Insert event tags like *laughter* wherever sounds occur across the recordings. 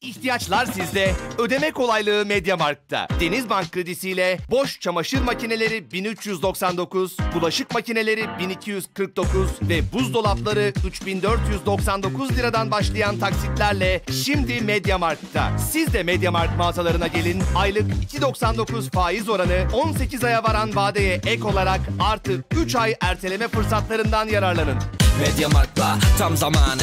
İhtiyaçlar sizde, ödeme kolaylığı Mediamarkt'ta. Denizbank kredisiyle boş çamaşır makineleri 1399, bulaşık makineleri 1249 ve buzdolapları 3499 liradan başlayan taksitlerle şimdi Mediamarkt'ta. Siz de Mediamarkt mağazalarına gelin. Aylık 2.99 faiz oranı 18 aya varan vadeye ek olarak artı 3 ay erteleme fırsatlarından yararlanın. Mediamarkt'la tam zamanı.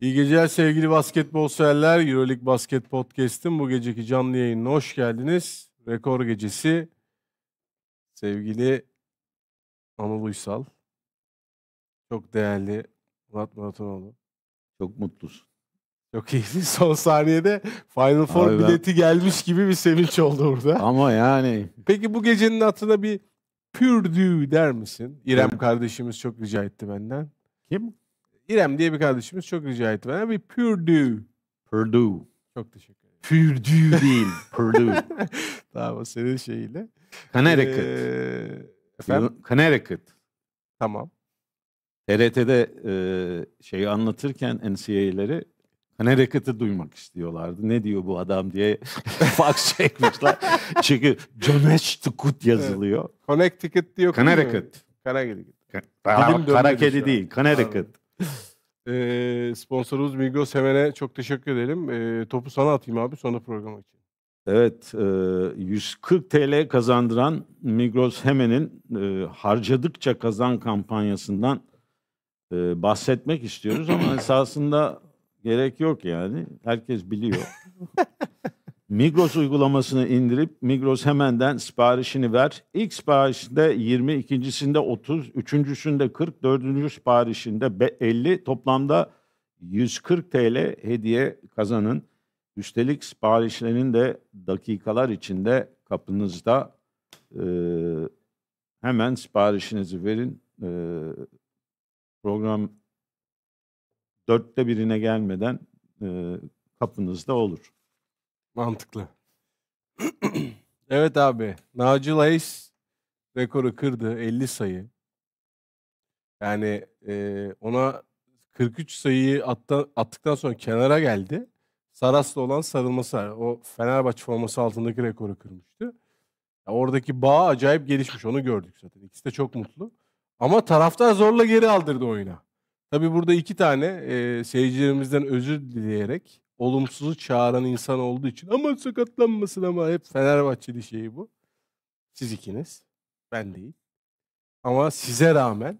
İyi geceler sevgili basketbol severler. Euroleague Basket Podcast'ın bu geceki canlı yayınına hoş geldiniz. Rekor gecesi sevgili Anıl Uysal. Çok değerli Murat Muratonoğlu. Çok mutlusun. Çok iyi. *laughs* Son saniyede Final Four Abi bileti ben... gelmiş gibi bir sevinç oldu burada. *laughs* Ama yani. Peki bu gecenin adına bir pürdü der misin? İrem kardeşimiz çok rica etti benden. Kim? İrem diye bir kardeşimiz çok rica etti bana. Bir Purdue. Purdue. Çok teşekkür ederim. Purdue değil. Purdue. *laughs* tamam o senin şeyiyle. Connecticut. Ee, efendim? Connecticut. Tamam. TRT'de e, şeyi anlatırken NCAA'leri Connecticut'ı duymak istiyorlardı. Ne diyor bu adam diye *laughs* fax çekmişler. *laughs* Çünkü Connecticut yazılıyor. Evet. Connecticut diyor. Connecticut. Connecticut. Kara kedi değil. Connecticut. *laughs* Eee, sponsorumuz Migros Hemen'e çok teşekkür edelim. Eee, topu sana atayım abi sonra program için. Evet, e, 140 TL kazandıran Migros Hemen'in e, harcadıkça kazan kampanyasından e, bahsetmek istiyoruz ama *clears throat* esasında gerek yok yani. Herkes biliyor. *laughs* Migros uygulamasını indirip Migros hemenden siparişini ver. İlk siparişinde 20, ikincisinde 30, üçüncüsünde 40, dördüncü siparişinde 50 toplamda 140 TL hediye kazanın. Üstelik siparişlerinin de dakikalar içinde kapınızda e, hemen siparişinizi verin. E, program dörtte birine gelmeden e, kapınızda olur. Mantıklı. *clears throat* evet abi. Nacil Ays rekoru kırdı. 50 sayı. Yani e, ona 43 sayıyı atta, attıktan sonra kenara geldi. Saras'la olan sarılması var. O Fenerbahçe forması altındaki rekoru kırmıştı. Ya oradaki bağ acayip gelişmiş. Onu gördük zaten. İkisi de çok mutlu. Ama taraftar zorla geri aldırdı oyuna. Tabi burada iki tane e, seyircilerimizden özür dileyerek olumsuzu çağıran insan olduğu için ama sakatlanmasın ama hep Fenerbahçeli şeyi bu. Siz ikiniz. Ben değil. Ama size rağmen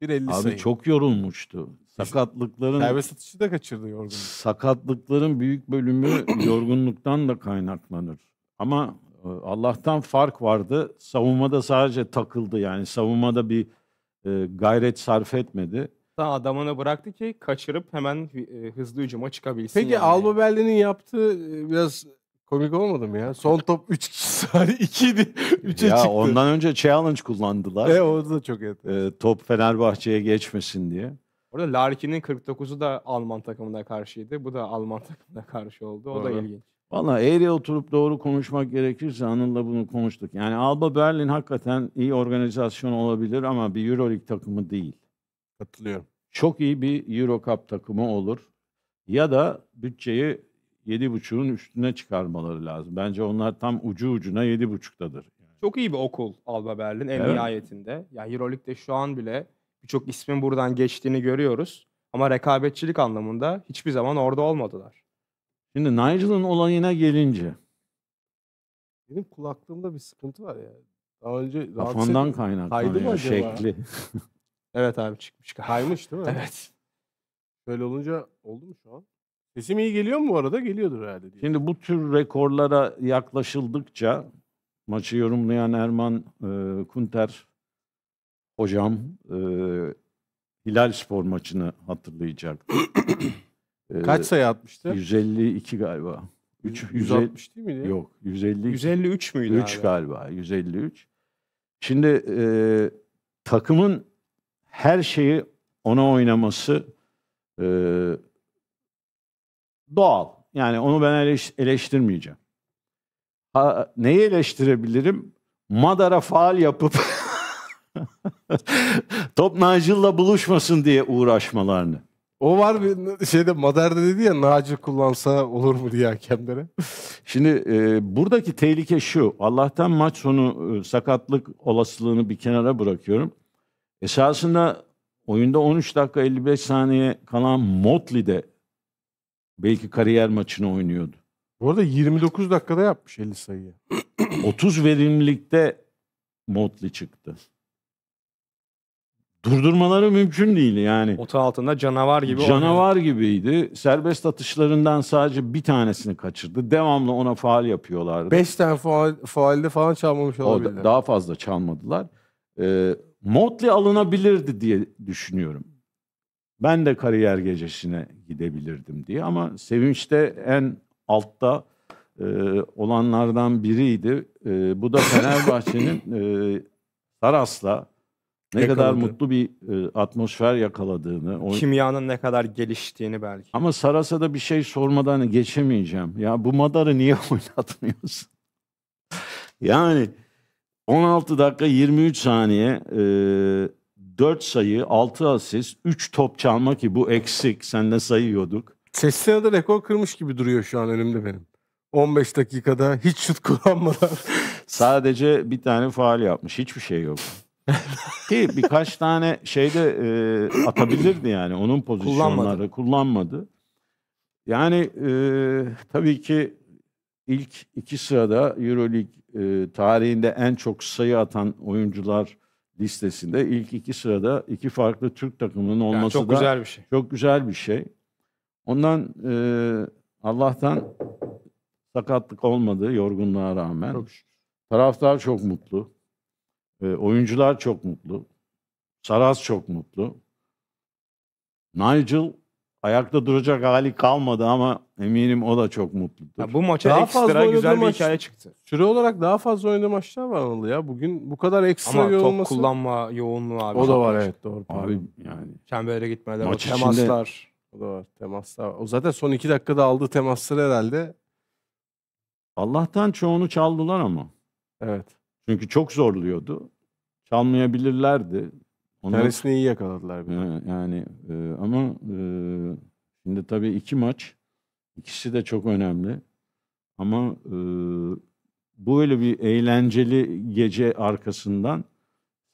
bir 50 Abi sayı. çok yorulmuştu. Sakatlıkların serbest atışı da kaçırdı yorgunluk. Sakatlıkların büyük bölümü *clears throat* yorgunluktan da kaynaklanır. Ama e, Allah'tan fark vardı. Savunmada sadece takıldı yani savunmada bir e, gayret sarf etmedi. Hatta adamına bıraktı ki kaçırıp hemen e, hızlı hücuma çıkabilsin. Peki yani. Alba Berlin'in yaptığı e, biraz komik olmadı mı ya? Son top 3 *laughs* kişi 2'ydi. 3'e çıktı. Ya ondan önce challenge kullandılar. E o da çok et. E, top Fenerbahçe'ye geçmesin diye. Orada Larkin'in 49'u da Alman takımına karşıydı. Bu da Alman *laughs* takımına karşı oldu. O Doğru. da ilginç. Valla eğri oturup doğru konuşmak gerekirse Anıl'la bunu konuştuk. Yani Alba Berlin hakikaten iyi organizasyon olabilir ama bir Euroleague takımı değil. Katılıyorum. Çok iyi bir Euro Cup takımı olur. Ya da bütçeyi yedi 7.5'un üstüne çıkarmaları lazım. Bence onlar tam ucu ucuna yedi buçuktadır. Çok iyi bir okul Alba Berlin en Evet. nihayetinde. Ya EuroLeague'de şu an bile birçok ismin buradan geçtiğini görüyoruz. Ama rekabetçilik anlamında hiçbir zaman orada olmadılar. Şimdi Nigel'ın olayına gelince Benim kulaklığımda bir sıkıntı var ya. Daha önce rahatsız kaynaklanıyor acaba? şekli. *laughs* Evet abi çıkmış. Kaymış değil mi? evet. Böyle olunca oldu mu şu an? Sesim iyi geliyor mu bu arada? Geliyordur herhalde. Diye. Şimdi bu tür rekorlara yaklaşıldıkça maçı yorumlayan Erman e, Kunter hocam e, Hilal Spor maçını hatırlayacak. *coughs* e, Kaç sayı atmıştı? 152 galiba. 3, 160 değil miydi? Yok 150. 153 müydü 3 galiba 153. Şimdi e, takımın her şeyi ona oynaması e, doğal. Yani onu ben eleştirmeyeceğim. Ha, neyi eleştirebilirim? Madara faal yapıp *laughs* top Nacil'la buluşmasın diye uğraşmalarını. O var bir şeyde Mader'de dedi ya Nacil kullansa olur mu diye hakemlere. Şimdi e, buradaki tehlike şu. Allah'tan maç sonu e, sakatlık olasılığını bir kenara bırakıyorum. Esasında oyunda 13 dakika 55 saniye kalan Motley de belki kariyer maçını oynuyordu. Bu arada 29 dakikada yapmış 50 sayıyı. 30 *clears throat* verimlilikte Motley çıktı. Durdurmaları mümkün değil yani. otu altında canavar gibi. Canavar oynadı. gibiydi. Serbest atışlarından sadece bir tanesini kaçırdı. Devamlı ona faal yapıyorlardı. Beş tane faal, faalde falan çalmamış olabilirler. daha fazla çalmadılar. Ee, Motley alınabilirdi diye düşünüyorum. Ben de kariyer gecesine gidebilirdim diye ama Sevinç'te en altta e, olanlardan biriydi. E, bu da Fenerbahçe'nin *laughs* e, Saras'la ne Yakaladı. kadar mutlu bir e, atmosfer yakaladığını. O... Kimyanın ne kadar geliştiğini belki. Ama Saras'a da bir şey sormadan geçemeyeceğim. Ya bu Madar'ı niye *laughs* oynatmıyorsun? yani 16 dakika 23 saniye e, 4 sayı 6 asist 3 top çalma ki bu eksik senle sayıyorduk. Cessina'da rekor kırmış gibi duruyor şu an önümde benim. 15 dakikada hiç şut kullanmadan. *laughs* Sadece bir tane faal yapmış. Hiçbir şey yok. *laughs* Ki birkaç tane şeyde e, atabilirdi yani onun pozisyonları kullanmadı. kullanmadı. Yani e, tabii ki ilk iki sırada EuroLeague e, tarihinde en çok sayı atan oyuncular listesinde ilk iki sırada iki farklı Türk takımının olması yani çok da güzel bir şey. çok güzel bir şey. Ondan e, Allah'tan sakatlık olmadı yorgunluğa rağmen. Çok Taraftar çok mutlu. E, oyuncular çok mutlu. Saras çok mutlu. Nigel ayakta duracak hali kalmadı ama Eminim o da çok mutludur. Ya bu maça Daha fazla ekstra oynadığı güzel bir maç- hikaye çıktı. Süre olarak daha fazla oynadığı maçlar var Anıl ya. Bugün bu kadar ekstra Ama top kullanma yoğunluğu abi. o da var evet doğru. Abi yani Çembere gitmeler, o Maç içinde- temaslar. O da var temaslar. O zaten son iki dakikada aldığı temasları herhalde. Allah'tan çoğunu çaldılar ama. Evet. Çünkü çok zorluyordu. Çalmayabilirlerdi. Bir Onu Tanesini iyi yakaladılar. bir de. Yani e, ama e, şimdi tabii iki maç İkisi de çok önemli. Ama e, bu öyle bir eğlenceli gece arkasından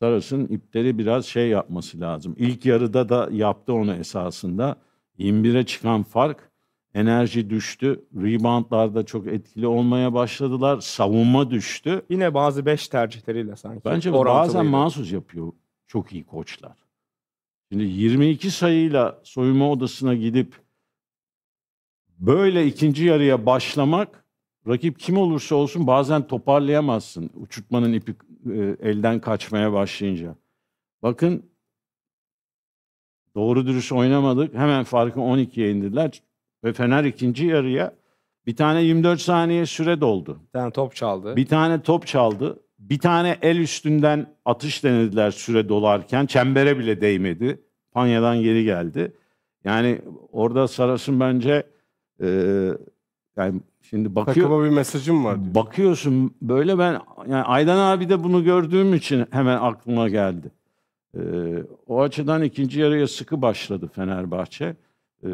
Saras'ın ipleri biraz şey yapması lazım. İlk yarıda da yaptı onu esasında. 21'e çıkan fark enerji düştü. Reboundlarda çok etkili olmaya başladılar. Savunma düştü. Yine bazı 5 tercihleriyle sanki. Bence bazen mahsus yapıyor çok iyi koçlar. Şimdi 22 sayıyla soyunma odasına gidip böyle ikinci yarıya başlamak rakip kim olursa olsun bazen toparlayamazsın. Uçurtmanın ipi e, elden kaçmaya başlayınca. Bakın doğru dürüst oynamadık. Hemen farkı 12'ye indirdiler. Ve Fener ikinci yarıya bir tane 24 saniye süre doldu. Bir tane top çaldı. Bir tane top çaldı. Bir tane el üstünden atış denediler süre dolarken. Çembere bile değmedi. Panya'dan geri geldi. Yani orada Saras'ın bence ee, yani şimdi bakıyor. Takıma bir mesajım var. Diyor. Bakıyorsun böyle ben yani Aydan abi de bunu gördüğüm için hemen aklıma geldi. Ee, o açıdan ikinci yarıya sıkı başladı Fenerbahçe. Ee,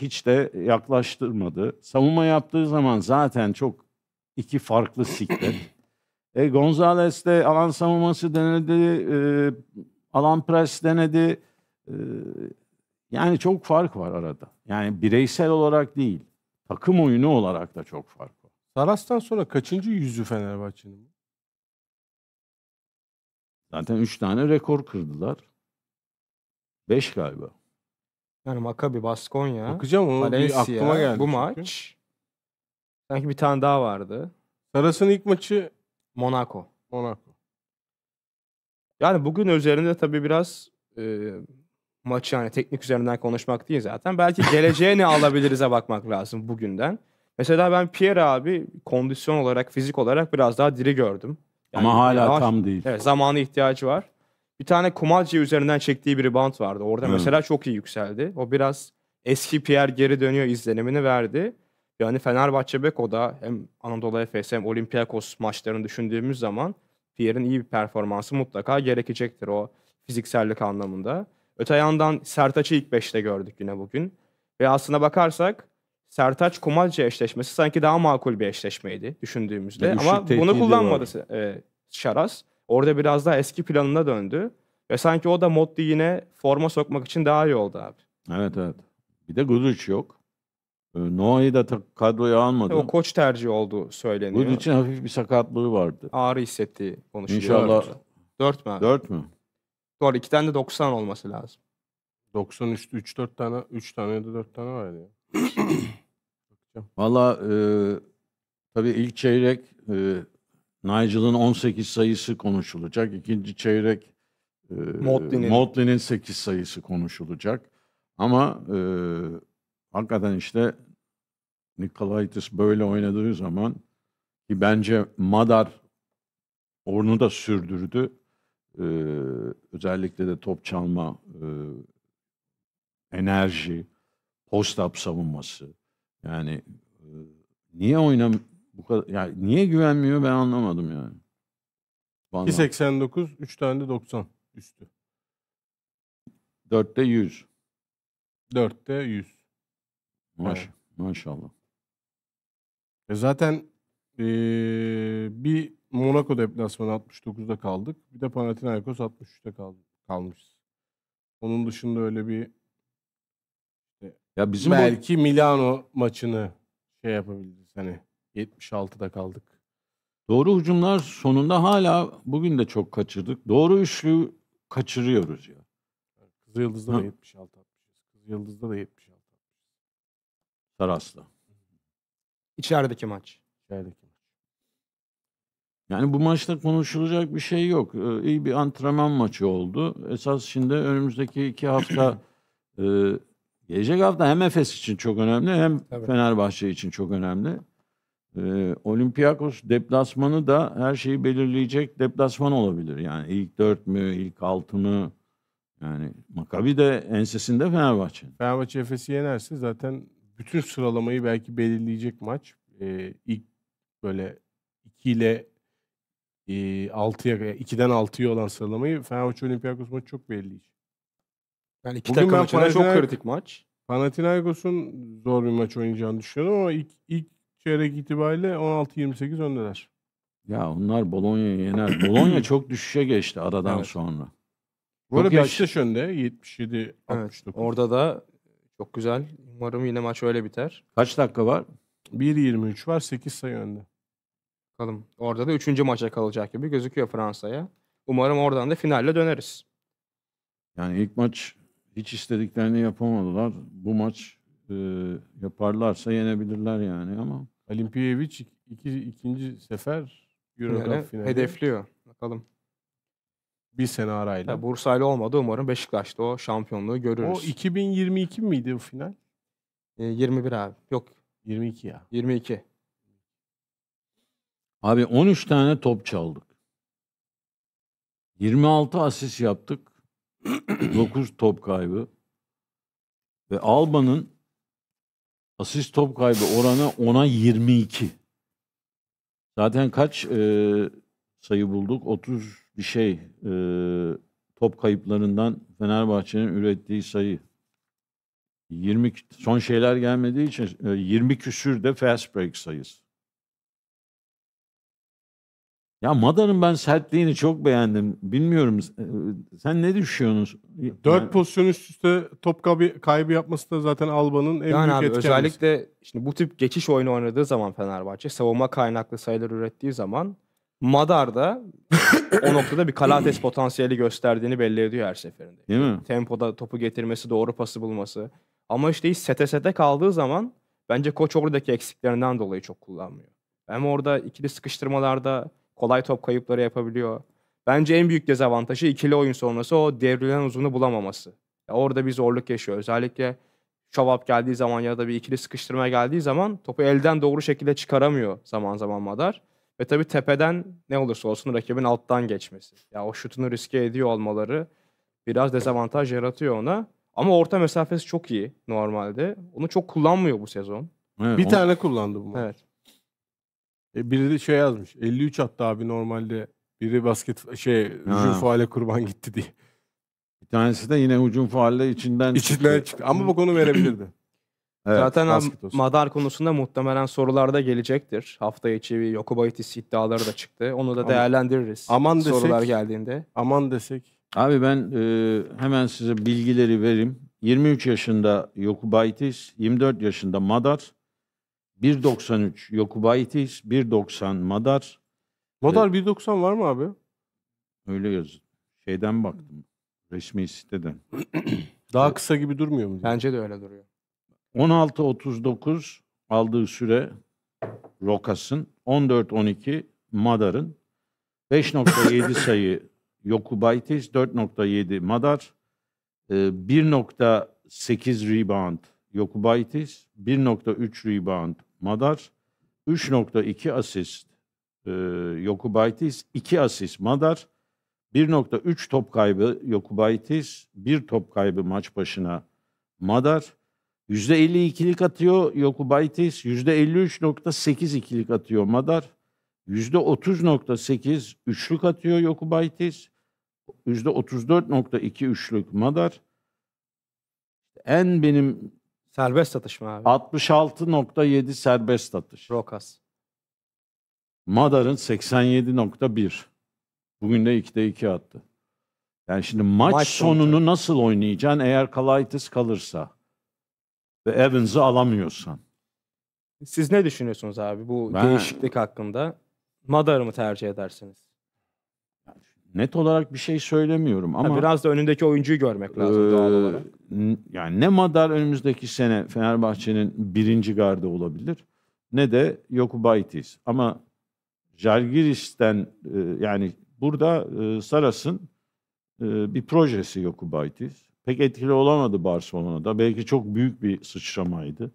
hiç de yaklaştırmadı. Savunma yaptığı zaman zaten çok iki farklı siklet. e, Gonzales de alan savunması denedi, e, alan pres denedi. E, yani çok fark var arada. Yani bireysel olarak değil takım oyunu olarak da çok fark var. Saras'tan sonra kaçıncı yüzü Fenerbahçe'nin? Zaten 3 tane rekor kırdılar. 5 galiba. Yani Makabi, Baskonya, Bakacağım onu Valencia, bir aklıma geldi bu çünkü. maç. Sanki bir tane daha vardı. Saras'ın ilk maçı Monaco. Monaco. Yani bugün üzerinde tabii biraz e, maçı yani teknik üzerinden konuşmak değil zaten. Belki geleceğe ne alabiliriz'e bakmak lazım bugünden. Mesela ben Pierre abi kondisyon olarak, fizik olarak biraz daha diri gördüm. Yani Ama hala var, tam değil. Evet, zamanı ihtiyacı var. Bir tane Kumalca üzerinden çektiği bir rebound vardı. Orada evet. mesela çok iyi yükseldi. O biraz eski Pierre geri dönüyor izlenimini verdi. Yani Fenerbahçe Beko'da hem Anadolu Efes hem Olympiakos maçlarını düşündüğümüz zaman Pierre'in iyi bir performansı mutlaka gerekecektir o fiziksellik anlamında. Öte yandan Sertaç'ı ilk beşte gördük yine bugün. Ve aslına bakarsak Sertaç Komalca eşleşmesi sanki daha makul bir eşleşmeydi düşündüğümüzde. Ama bunu kullanmadı e, Şaraz. Orada biraz daha eski planına döndü. Ve sanki o da Motti yine forma sokmak için daha iyi oldu abi. Evet evet. Bir de Gudic yok. E, Noah'yı da kadroya almadı. O koç tercihi oldu söyleniyor. Gudic'in hafif bir sakatlığı vardı. Ağrı hissettiği konuşuyor. İnşallah. Dört mü? Dört mü? Doğru 2 tane de 90 olması lazım. 93 3 4 tane 3 tane ya da 4 tane var ya. *clears throat* Valla e, tabii ilk çeyrek e, Nigel'ın 18 sayısı konuşulacak. İkinci çeyrek e, Motley'nin 8 sayısı konuşulacak. Ama e, hakikaten işte Nikolaitis böyle oynadığı zaman ki bence Madar onu da sürdürdü e, özellikle de top çalma, e, enerji, post-up savunması. Yani e, niye oynam bu kadar yani niye güvenmiyor ben anlamadım yani. Vallahi. 289, 3 tane de 90 üstü. 4'te 100. 4'te 100. Maş evet. Maşallah. E zaten ee, bir Monaco deplasmanı 69'da kaldık. Bir de Panathinaikos 63'te kaldı, kalmışız. Onun dışında öyle bir ya bizim belki bu... Milano maçını şey yapabiliriz hani 76'da kaldık. Doğru hücumlar sonunda hala bugün de çok kaçırdık. Doğru üçlü kaçırıyoruz ya. Kızı Yıldız'da da 76 atmışız. Kızı Yıldız'da da 76 atmışız. Taras'ta. İçerideki maç. İçerideki yani bu maçta konuşulacak bir şey yok. Ee, iyi bir antrenman maçı oldu. Esas şimdi önümüzdeki iki hafta *clears throat* e, gelecek hafta hem Efes için çok önemli hem Tabii. Fenerbahçe için çok önemli. Ee, Olympiakos deplasmanı da her şeyi belirleyecek deplasman olabilir. Yani ilk dört mü, ilk altı mı? Yani Makabi de ensesinde Fenerbahçe. Fenerbahçe Efes'i yenerse zaten bütün sıralamayı belki belirleyecek maç. Ee, ilk böyle iki ile e, 6'ya 2'den 6'ya olan sıralamayı Fenerbahçe Olympiakos maçı çok belli iş. Yani iki Bugün takım için çok kritik maç. Panathinaikos'un zor bir maç oynayacağını düşünüyorum ama ilk, ilk çeyrek itibariyle 16-28 öndeler. Ya onlar Bologna'yı yener. *clears throat* Bologna çok düşüşe geçti aradan evet. sonra. Bu arada Beşiktaş önde 77 69. Evet, orada da çok güzel. Umarım yine maç öyle biter. Kaç dakika var? 1.23 var 8 sayı önde. Bakalım. Orada da üçüncü maça kalacak gibi gözüküyor Fransa'ya. Umarım oradan da finalle döneriz. Yani ilk maç hiç istediklerini yapamadılar. Bu maç e, yaparlarsa yenebilirler yani ama. Olimpiyeviç iki, ikinci sefer Euro finali, finali hedefliyor. Bakalım. Bir sene arayla. Ya Bursa'yla olmadı umarım Beşiktaş'ta o şampiyonluğu görürüz. O 2022 miydi o final? E, 21 abi. Yok. 22 ya. 22. Abi 13 tane top çaldık. 26 asis yaptık. 9 *clears throat* top kaybı. Ve Alba'nın asist top kaybı oranı 10'a 22. Zaten kaç e, sayı bulduk? 30 bir şey e, top kayıplarından Fenerbahçe'nin ürettiği sayı. 20 son şeyler gelmediği için e, 20 küsür de fast break sayısı. Ya Madar'ın ben sertliğini çok beğendim. Bilmiyorum e, sen ne düşünüyorsun? Dört yani... pozisyon üst üste top kaybı, kaybı yapması da zaten Alba'nın en yani büyük abi, Özellikle şimdi bu tip geçiş oyunu oynadığı zaman Fenerbahçe savunma kaynaklı sayılar ürettiği zaman Madar da *laughs* o noktada bir Kalates potansiyeli gösterdiğini belli ediyor her seferinde. Değil mi? Tempoda topu getirmesi, doğru pası bulması. Ama işte hiç sete sete kaldığı zaman bence koç oradaki eksiklerinden dolayı çok kullanmıyor. Hem orada ikili sıkıştırmalarda kolay top kayıpları yapabiliyor. Bence en büyük dezavantajı ikili oyun sonrası o devrilen uzunu bulamaması. orada bir zorluk yaşıyor. Özellikle şovap geldiği zaman ya da bir ikili sıkıştırma geldiği zaman topu elden doğru şekilde çıkaramıyor zaman zaman Madar. Ve tabii tepeden ne olursa olsun rakibin alttan geçmesi. Ya o şutunu riske ediyor olmaları biraz dezavantaj yaratıyor ona. Ama orta mesafesi çok iyi normalde. Onu çok kullanmıyor bu sezon. Evet, bir onu... tane kullandı bu. Evet. E, biri de şey yazmış. 53 attı abi normalde. Biri basket şey hücum faale kurban gitti diye. Bir tanesi de yine hücum faalle içinden İçinden çıktı. Ama bu konu verebilirdi. *clears throat* Evet, Zaten Madar konusunda muhtemelen sorularda gelecektir. Hafta içi Yokubaitis iddiaları da çıktı. Onu da değerlendiririz. Aman desek, sorular geldiğinde. Aman desek. Abi ben e, hemen size bilgileri vereyim. 23 yaşında Yokubaitis, 24 yaşında Madar, 1.93 Yokubaitis, 1.90 Madar. Madar 1.90 var mı abi? Öyle yazın. Şeyden baktım. Resmi siteden. *clears throat* Daha kısa gibi durmuyor mu? Bence de öyle duruyor. 16.39 aldığı süre Rokas'ın. 14.12 Madar'ın. 5.7 *laughs* sayı Yokubaitis, 4.7 Madar. 1.8 ee, rebound Yokubaitis, 1.3 rebound Madar 3.2 asist. E, Yokubaitis 2 asist. Madar 1.3 top kaybı Yokubaitis. 1 top kaybı maç başına Madar. %52'lik atıyor Yokubaitis. %53.8 ikilik atıyor Madar. %30.8 üçlük atıyor Yokubaitis. %34.2 üçlük Madar. En benim Serbest atış mı abi? 66.7 serbest atış. Rokas. Madar'ın 87.1. Bugün de 2'de 2 attı. Yani şimdi maç, Maç sonunu nasıl oynayacaksın eğer Kalaitis kalırsa ve Evans'ı alamıyorsan? Siz ne düşünüyorsunuz abi bu Ben- değişiklik hakkında? Madar mı tercih edersiniz? net olarak bir şey söylemiyorum ama... Ha, biraz da önündeki oyuncuyu görmek ee, lazım e, doğal olarak. Yani ne Madar önümüzdeki sene Fenerbahçe'nin birinci gardı olabilir ne de Yokubaitis. Ama Jalgiris'ten e, yani burada e, Saras'ın e, bir projesi Yokubaitis. Pek etkili olamadı Barcelona'da. Belki çok büyük bir sıçramaydı.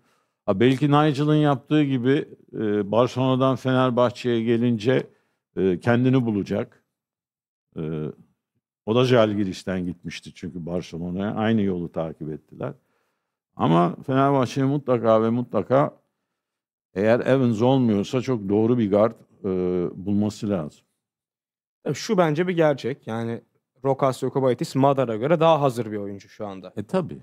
Ha, belki Nigel'ın yaptığı gibi e, Barcelona'dan Fenerbahçe'ye gelince e, kendini bulacak e, o da Jalgiris'ten gitmişti çünkü Barcelona'ya. Aynı yolu takip ettiler. Ama Fenerbahçe'ye mutlaka ve mutlaka eğer Evans olmuyorsa çok doğru bir guard e, bulması lazım. Şu bence bir gerçek. Yani Rokas Yokobaitis Madar'a göre daha hazır bir oyuncu şu anda. E tabi.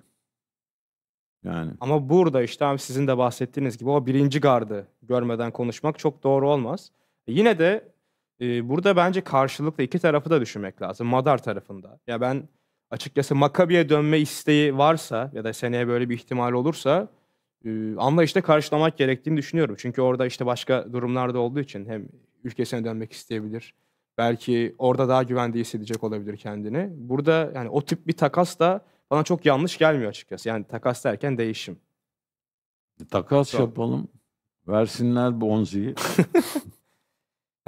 Yani. Ama burada işte abi sizin de bahsettiğiniz gibi o birinci gardı görmeden konuşmak çok doğru olmaz. E, yine de burada bence karşılıklı iki tarafı da düşünmek lazım. Madar tarafında. Ya ben açıkçası Makabi'ye dönme isteği varsa ya da seneye böyle bir ihtimal olursa eee, anlayışla karşılamak gerektiğini düşünüyorum. Çünkü orada işte başka durumlarda olduğu için hem ülkesine dönmek isteyebilir. Belki orada daha güvende hissedecek olabilir kendini. Burada yani o tip bir takas da bana çok yanlış gelmiyor açıkçası. Yani takas derken değişim. Takas Sağ yapalım. Versinler Bonzi'yi. *laughs*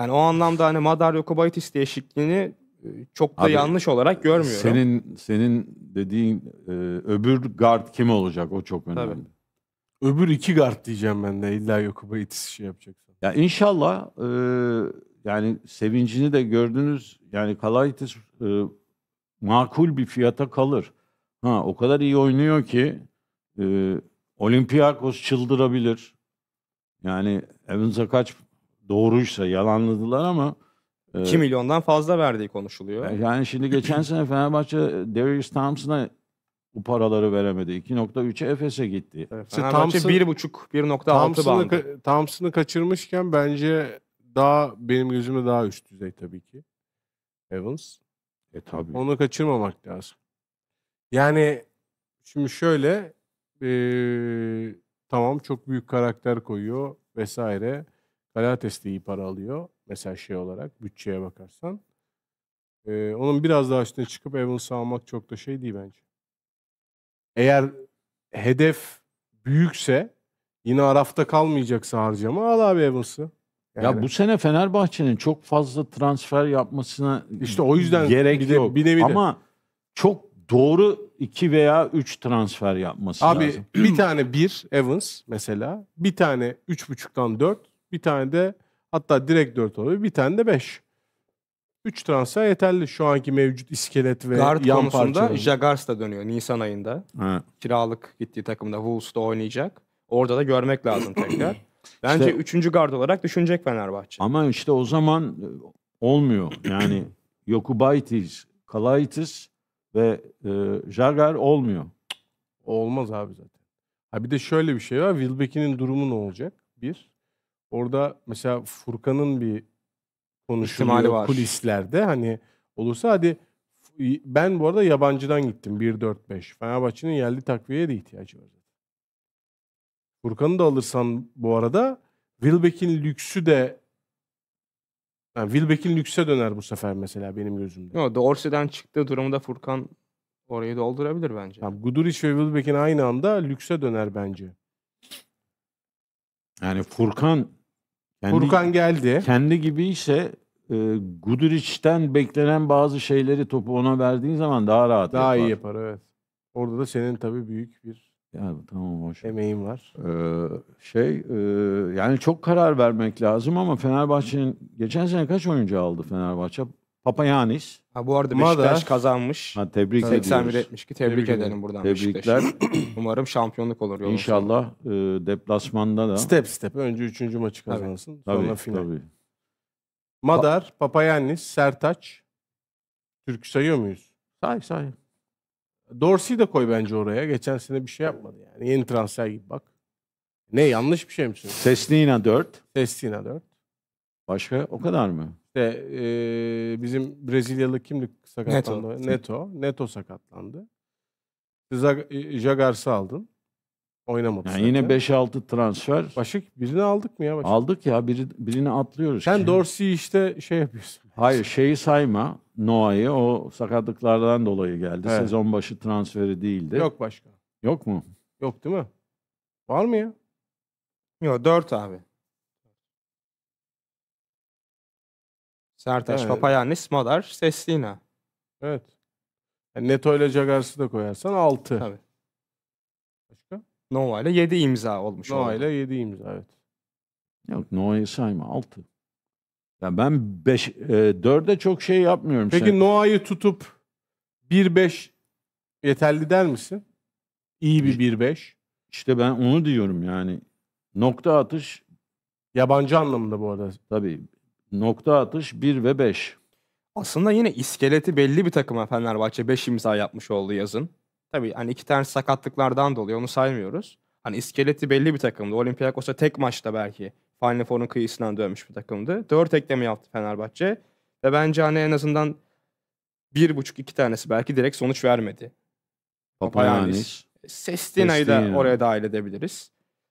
Yani o anlamda hani Madar Kobaitis değişikliğini e, çok da Abi, yanlış olarak görmüyorum. Senin senin dediğin e, öbür guard kim olacak o çok önemli. Tabii. Öbür iki guard diyeceğim ben de illa Yokuba şey yapacaksan. Ya inşallah e, yani sevincini de gördünüz. Yani Kalaitis e, makul bir fiyata kalır. Ha o kadar iyi oynuyor ki e, Olympiakos çıldırabilir. Yani Evans'a kaç doğruysa yalanladılar ama 2 e, milyondan fazla verdiği konuşuluyor. E, yani şimdi geçen sene Fenerbahçe e, Darius Thompson'a bu paraları veremedi. 2.3'e Efes'e gitti. Evet, Fenerbahçe Thompson, 1.5, 1.6 bandı. Thompson'ı kaçırmışken bence daha benim gözümde daha üst düzey tabii ki. Evans. E tabii. Onu kaçırmamak lazım. Yani şimdi şöyle ee, tamam çok büyük karakter koyuyor vesaire. Kalates de iyi para alıyor. Mesela şey olarak bütçeye bakarsan. Ee, onun biraz daha üstüne çıkıp Evans'ı almak çok da şey değil bence. Eğer hedef büyükse yine Araf'ta kalmayacaksa harcama al abi Evans'ı. Yani. Ya bu sene Fenerbahçe'nin çok fazla transfer yapmasına işte o yüzden gerek bir de, yok. Bir nevi Ama çok doğru iki veya üç transfer yapması Abi, lazım. Abi bir tane bir Evans mesela, bir tane üç buçuktan dört, bir tane de hatta direkt 4 olabilir. Bir tane de 5. 3 transfer yeterli şu anki mevcut iskelet ve Guard yan parçaları. Jagars da dönüyor Nisan ayında. Ha. Kiralık gittiği takımda Wolves'da oynayacak. Orada da görmek lazım *clears throat* tekrar. Bence işte, üçüncü gard olarak düşünecek Fenerbahçe. Ama işte o zaman e, olmuyor. Yani *clears throat* Yokubaitis, Kalaitis ve e, Jagar olmuyor. Olmaz abi zaten. Ha bir de şöyle bir şey var. Wilbeck'in durumu ne olacak? Bir. Orada mesela Furkan'ın bir konuşumu, konuşuluyor var. kulislerde. Hani olursa hadi ben bu arada yabancıdan gittim 1-4-5. Fenerbahçe'nin yerli takviyeye de ihtiyacı var. Furkan'ı da alırsan bu arada Wilbeck'in lüksü de yani Wilbeck'in lükse döner bu sefer mesela benim gözümde. Yo, Dorsey'den çıktığı durumda Furkan orayı doldurabilir bence. Yani Guduric ve Wilbeck'in aynı anda lükse döner bence. Yani Furkan kendi, Furkan geldi. Kendi gibi ise e, Guduric'den beklenen bazı şeyleri topu ona verdiğin zaman daha rahat Daha yapar. iyi yapar evet. Orada da senin tabii büyük bir yani, tamam hoş. emeğin var. Ee, şey e, yani çok karar vermek lazım ama Fenerbahçe'nin geçen sene kaç oyuncu aldı Fenerbahçe? Papayanis. Ha bu arada Beşiktaş kazanmış. Ha, tebrik ediyoruz. 81 72 tebrik, tebrik edelim buradan Tebrikler. *clears throat* Umarım şampiyonluk olur. Yolun İnşallah e, deplasmanda da. Step step. Önce üçüncü maçı kazansın. Tabii, sonra tabii, final. Tabii. Madar, pa Papayannis, Sertaç. Türk sayıyor muyuz? Say say. Dorsey'i de koy bence oraya. Geçen sene bir şey yapmadı yani. Yeni transfer gibi bak. Ne yanlış bir şey mi söylüyorsun? Sesnina 4. Sesnina 4. Başka o kadar mı? İşte e, bizim Brezilyalı kimdi sakatlandı? Neto. Neto, Neto sakatlandı. E, Jagars'ı aldın. Oynamadı. Yani yine 5-6 transfer. Başık birini aldık mı ya? Başak? Aldık ya biri, birini atlıyoruz. Sen şey- Dorsey işte şey yapıyorsun. Hayır şeyi sayma. Noah'yı o sakatlıklardan dolayı geldi. Evet. Sezon başı transferi değildi. Yok başka. Yok mu? Yok değil mi? Var mı ya? Yok 4 abi. Sertaç yani. Papayannis, Madar, Sestina. Evet. Yani e, Neto ile Cagars'ı da koyarsan 6. Tabii. Başka? Nova ile 7 imza olmuş. Nova ile 7 imza evet. Yok Nova'yı sayma 6. Yani ben 5 e, 4'e çok şey yapmıyorum. Peki sen. Noah'yı tutup 1-5 yeterli der misin? İyi bir 1-5. İşte ben onu diyorum yani. Nokta atış. Yabancı anlamında bu arada. Tabii Nokta atış 1 ve 5. Aslında yine iskeleti belli bir takıma Fenerbahçe 5 imza yapmış oldu yazın. Tabii hani iki tane sakatlıklardan dolayı onu saymıyoruz. Hani iskeleti belli bir takımdı. Olympiakos'a tek maçta belki Final Four'un kıyısından dönmüş bir takımdı. 4 ekleme yaptı Fenerbahçe. Ve bence hani en azından bir buçuk iki tanesi belki direkt sonuç vermedi. Papayanis. Sestina'yı da oraya dahil edebiliriz.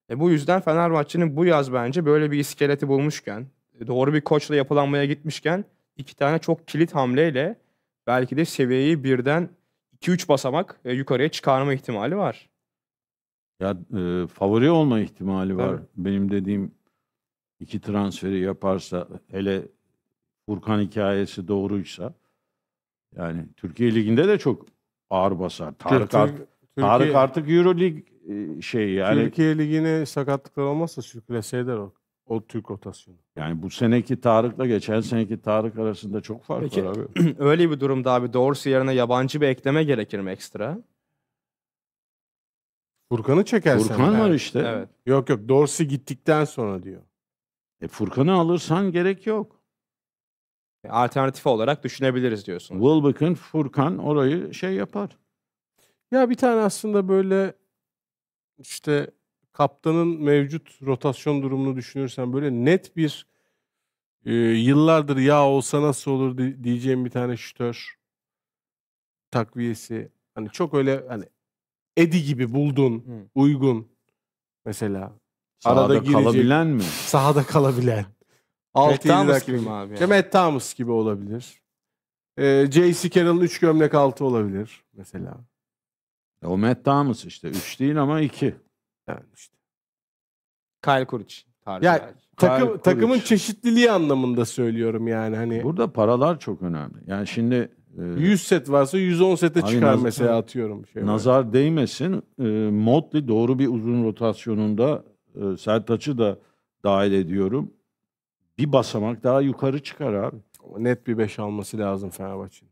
E bu yüzden Fenerbahçe'nin bu yaz bence böyle bir iskeleti bulmuşken doğru bir koçla yapılanmaya gitmişken iki tane çok kilit hamleyle belki de seviyeyi birden 2-3 basamak e, yukarıya çıkarma ihtimali var. Ya e, favori olma ihtimali var. Tabii. Benim dediğim iki transferi yaparsa hele Furkan hikayesi doğruysa yani Türkiye liginde de çok ağır basar. Tarık Türk, artık, Türkiye, Tarık artık Euro Lig e, şey yani. Türkiye ligine sakatlıklar olmazsa sürklese eder o. O Türk rotasyonu. Yani bu seneki Tarık'la geçen seneki Tarık arasında çok fark Peki, var abi. *clears throat* öyle bir durumda abi doğrusu yerine yabancı bir ekleme gerekir mi ekstra? Furkan'ı çekersen. Furkan var işte. Evet. Yok yok Dorsi gittikten sonra diyor. E Furkan'ı alırsan gerek yok. E, alternatif olarak düşünebiliriz diyorsun. Wilbeck'in Furkan orayı şey yapar. Ya bir tane aslında böyle işte kaptanın mevcut rotasyon durumunu düşünürsen böyle net bir e, yıllardır ya olsa nasıl olur diyeceğim bir tane şütör takviyesi hani çok öyle hani Edi gibi buldun, Hı. uygun mesela. Sahada Arada girecek. kalabilen mi? Sahada kalabilen. 6-7 *laughs* Thomas dakika. gibi abi yani? İşte Thomas gibi olabilir. Ee, J.C. Carroll'ın 3 gömlek altı olabilir mesela. E, o Matt Thomas işte. 3 değil ama 2. Yani işte. Kyle Kuric tarzı. Ya, takım, Kyle takımın çeşitliliği anlamında söylüyorum yani. hani. Burada paralar çok önemli. Yani şimdi 100 e, set varsa 110 sete çıkar nazar, mesela atıyorum. Şey nazar böyle. değmesin. E, Motley doğru bir uzun rotasyonunda e, Sertaç'ı da dahil ediyorum. Bir basamak daha yukarı çıkar abi. Net bir 5 alması lazım Fenerbahçe'nin.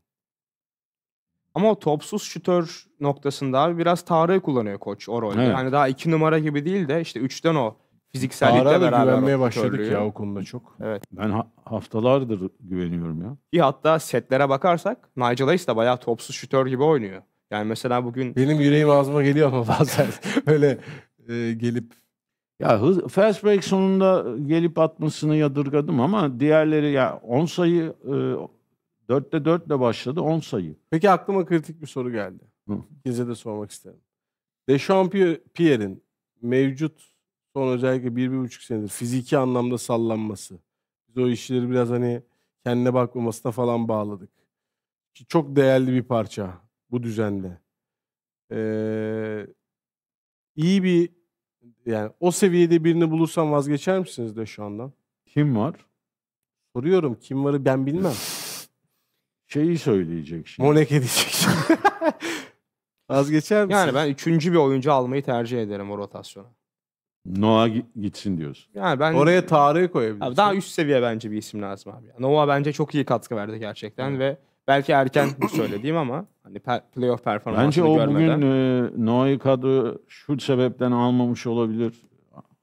Ama o topsuz şütör noktasında abi biraz Tarık'ı kullanıyor koç o rolde. Evet. Hani daha iki numara gibi değil de işte üçten o fiziksellikle Tarık'a beraber. güvenmeye başladık ya o konuda çok. Evet. Ben ha- haftalardır güveniyorum ya. İyi hatta setlere bakarsak Nigel Hayes de bayağı topsuz şütör gibi oynuyor. Yani mesela bugün Benim yüreğim ağzıma geliyor ama *laughs* bazen böyle e, gelip Ya hız, fast break sonunda gelip atmasını yadırgadım ama diğerleri ya on sayı e, Dörtte dörtle başladı 10 sayı. Peki aklıma kritik bir soru geldi. Size de sormak isterim. Dechampierre'in mevcut son özellikle bir, bir buçuk senedir fiziki anlamda sallanması. Biz o işleri biraz hani kendine bakmamasına falan bağladık. Ki çok değerli bir parça bu düzende. Ee, iyi bir yani o seviyede birini bulursam vazgeçer misiniz de şu andan? Kim var? Soruyorum kim varı ben bilmem şeyi söyleyecek şimdi. Moneke diyecek şimdi. *laughs* Vazgeçer misin? Yani ben üçüncü bir oyuncu almayı tercih ederim o rotasyona. Noah gitsin diyorsun. Yani ben Oraya tarihi koyabilirsin. Abi daha üst seviye bence bir isim lazım abi. Noah bence çok iyi katkı verdi gerçekten ve belki erken söylediğim ama hani playoff performansını bence o bugün e, Noah'yı kadro şu sebepten almamış olabilir.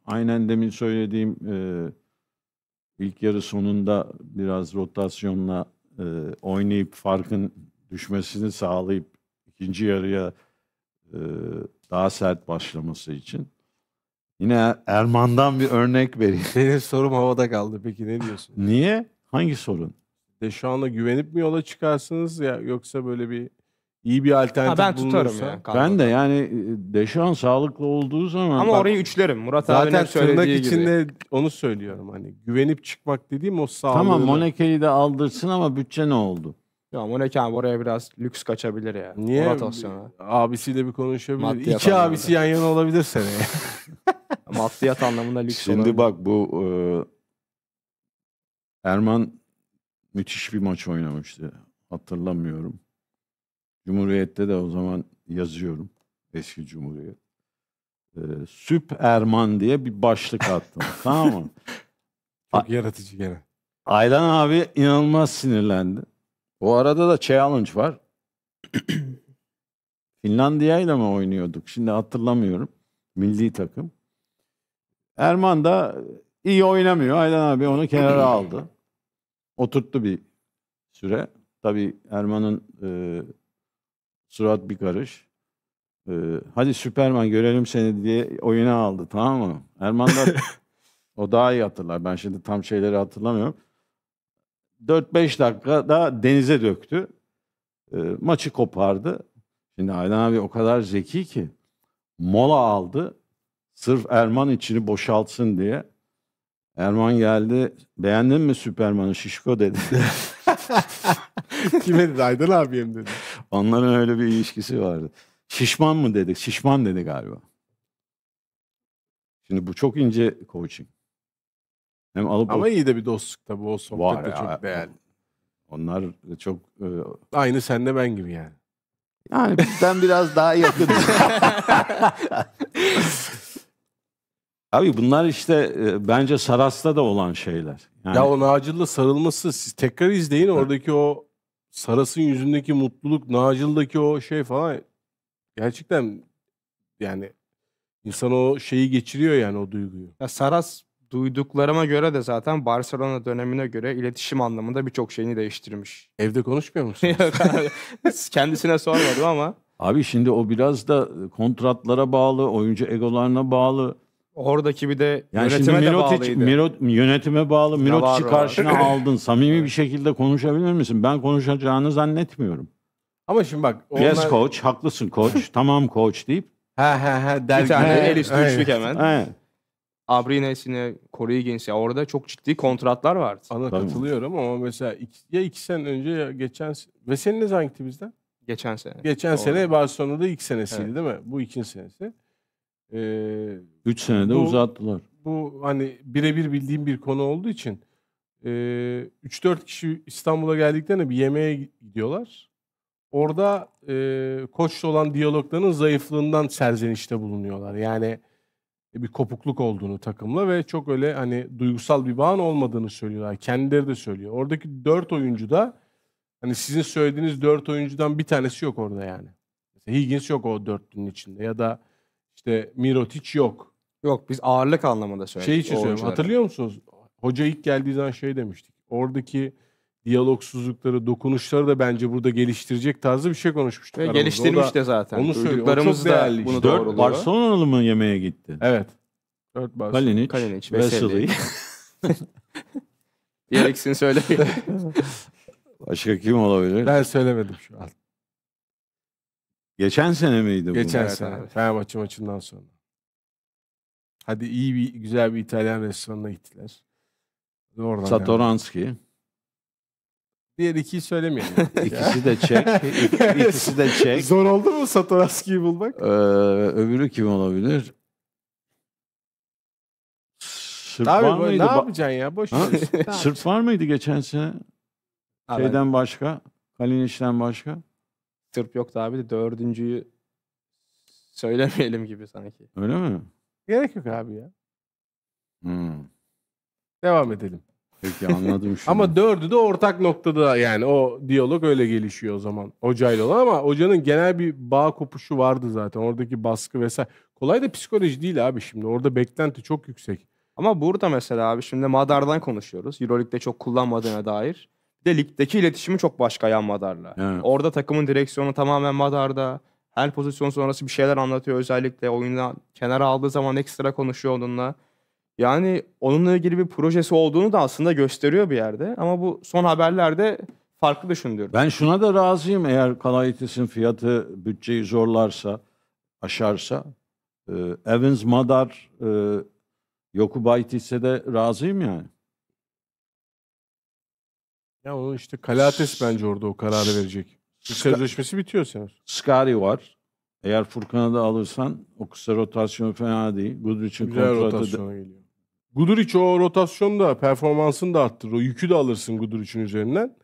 Aynen demin söylediğim e, ilk yarı sonunda biraz rotasyonla e, oynayıp farkın düşmesini sağlayıp ikinci yarıya e, daha sert başlaması için. Yine Erman'dan bir örnek vereyim. *laughs* Benim sorum havada kaldı. Peki ne diyorsun? Niye? Hangi sorun? De şu anda güvenip mi yola çıkarsınız ya yoksa böyle bir iyi bir alternatif Ha, ben tutarım yani Ben de kadroda. yani e, Deşan sağlıklı olduğu zaman Ama bak, orayı üçlerim. Murat abinin Zaten söylediği gibi. içinde onu söylüyorum hani güvenip çıkmak dediğim o sağlığı. tamam Monaco'yu de aldırsın ama bütçe ne oldu? Ya Moneke abi oraya biraz lüks kaçabilir ya. Niye? Rotasyona. Abisiyle bir konuşabilir. Maddi İki yapanlar. abisi yan yana olabilir seneye. *laughs* *laughs* Maddiyat anlamında lüks Şimdi olabilir. bak bu e, Erman müthiş bir maç oynamıştı. Hatırlamıyorum. Cumhuriyet'te de o zaman yazıyorum. Eski Cumhuriyet. Ee, Süp Erman diye bir başlık attım. *laughs* tamam mı? Çok yaratıcı gene. Aylan abi inanılmaz sinirlendi. O arada da challenge var. *clears throat* Finlandiya ile mi oynuyorduk? Şimdi hatırlamıyorum. Milli takım. Erman da iyi oynamıyor. Aydan abi onu kenara aldı. *clears throat* Oturttu bir süre. Tabii Erman'ın e, Surat bir karış. Ee, hadi Süperman görelim seni diye oyuna aldı tamam mı? Erman da *laughs* o daha iyi hatırlar. Ben şimdi tam şeyleri hatırlamıyorum. 4-5 dakika da denize döktü. E, maçı kopardı. Şimdi Aydan abi o kadar zeki ki mola aldı. Sırf Erman içini boşaltsın diye. Erman geldi. Beğendin mi Süperman'ı şişko dedi. *laughs* *laughs* Kime dedi? Aydın abiye mi dedi? Onların öyle bir ilişkisi vardı. Şişman mı dedik? Şişman dedi galiba. Şimdi bu çok ince coaching. Hem alıp Ama o... iyi de bir dostluk tabii o sohbet de çok değerli. Onlar çok... E... Aynı senle ben gibi yani. Yani bizden biraz daha yakın. *laughs* Abi bunlar işte e, bence Saras'ta da olan şeyler. Yani... Ya o Nacil'la sarılması siz tekrar izleyin oradaki o Saras'ın yüzündeki mutluluk, Nacil'daki o şey falan gerçekten yani insan o şeyi geçiriyor yani o duyguyu. Ya Saras duyduklarıma göre de zaten Barcelona dönemine göre iletişim anlamında birçok şeyini değiştirmiş. *laughs* Evde konuşmuyor musun? Kendisine sormadım ama. Abi şimdi o biraz da kontratlara bağlı, oyuncu egolarına bağlı. Oradaki bir de yani yönetime şimdi de Mirotic, bağlıydı. Mirot, yönetime bağlı. Mirotic'i karşına *laughs* aldın. Samimi bir şekilde konuşabilir misin? Ben konuşacağını zannetmiyorum. Ama şimdi bak. Onlar... Yes coach, haklısın koç, *laughs* tamam koç deyip. He he he. Der, bir tane he, el üstü üçlük hemen. He. Abrines'ine, Corrigins'e orada çok ciddi kontratlar vardı. Ana katılıyorum ama mesela iki, ya iki sene önce ya geçen ve senin ne zaman gitti bizden? Geçen sene. Geçen Doğru. sene Barcelona'da ilk senesiydi evet. değil mi? Bu ikinci senesi. Ee, 3 senede bu, uzattılar. Bu hani birebir bildiğim bir konu olduğu için e, 3-4 kişi İstanbul'a geldiklerinde bir yemeğe gidiyorlar. Orada e, koçla olan diyalogların zayıflığından serzenişte bulunuyorlar. Yani e, bir kopukluk olduğunu takımla ve çok öyle hani duygusal bir bağın olmadığını söylüyorlar. Kendileri de söylüyor. Oradaki dört oyuncu da hani sizin söylediğiniz dört oyuncudan bir tanesi yok orada yani. Mesela Higgins yok o dörtlünün içinde ya da işte Mirotic yok. Yok biz ağırlık anlamında söyledik. Şey için söylüyorum. Hatırlıyor musunuz? Hoca ilk geldiği zaman şey demiştik. Oradaki diyalogsuzlukları, dokunuşları da bence burada geliştirecek tarzı bir şey konuşmuştuk. Ve geliştirmiş de zaten. Onu söylüyorlarımız da bunu doğruluyor. Barcelona'lı mı yemeğe gitti? Evet. Dört Barcelona. Kalinic, Kalinic Vesely. *laughs* Yereksin söyle. Başka kim olabilir? Ben söylemedim şu an. Geçen sene miydi bu? Geçen sene. Evet. Fenerbahçe maçından sonra. Hadi iyi bir güzel bir İtalyan restoranına gittiler. Oradan Satoranski. Yani. Diğer ikiyi söylemeyelim. *laughs* İkisi de Çek. *laughs* İkisi de Çek. Zor oldu mu Satoranski'yi bulmak? Ee, öbürü kim olabilir? Sırp Abi, var mıydı? Ne yapacaksın ya? Boş ver. Sırp var mıydı geçen sene? Şeyden başka? Kalinic'den başka? Sırp yoktu abi de dördüncüyü söylemeyelim gibi sanki. Öyle mi? Gerek yok abi ya. Hmm. Devam edelim. Peki anladım *laughs* şunu. ama dördü de ortak noktada yani o diyalog öyle gelişiyor o zaman. Hocayla olan ama hocanın genel bir bağ kopuşu vardı zaten. Oradaki baskı vesaire. Kolay da psikoloji değil abi şimdi. Orada beklenti çok yüksek. Ama burada mesela abi şimdi Madar'dan konuşuyoruz. Euroleague'de çok kullanmadığına dair. Bir de ligdeki iletişimi çok başka yan Madar'la. Evet. Orada takımın direksiyonu tamamen Madar'da. Her pozisyon sonrası bir şeyler anlatıyor özellikle. Oyundan kenara aldığı zaman ekstra konuşuyor onunla. Yani onunla ilgili bir projesi olduğunu da aslında gösteriyor bir yerde. Ama bu son haberlerde farklı düşündürüyor. Ben şuna da razıyım eğer Kalaitis'in fiyatı bütçeyi zorlarsa, aşarsa. E, Evans, Madar, yoku e, Yokubaitis'e de razıyım yani. Ya o işte Kalates bence orada o kararı verecek. Bir Ska- sözleşmesi bitiyor senin. Skari var. Eğer Furkan'ı da alırsan o kısa rotasyon fena değil. Goodrich'in Güzel kontratı da... rotasyona geliyor. Guduric o rotasyonda performansını da arttırır. O yükü de alırsın Guduric'in üzerinden.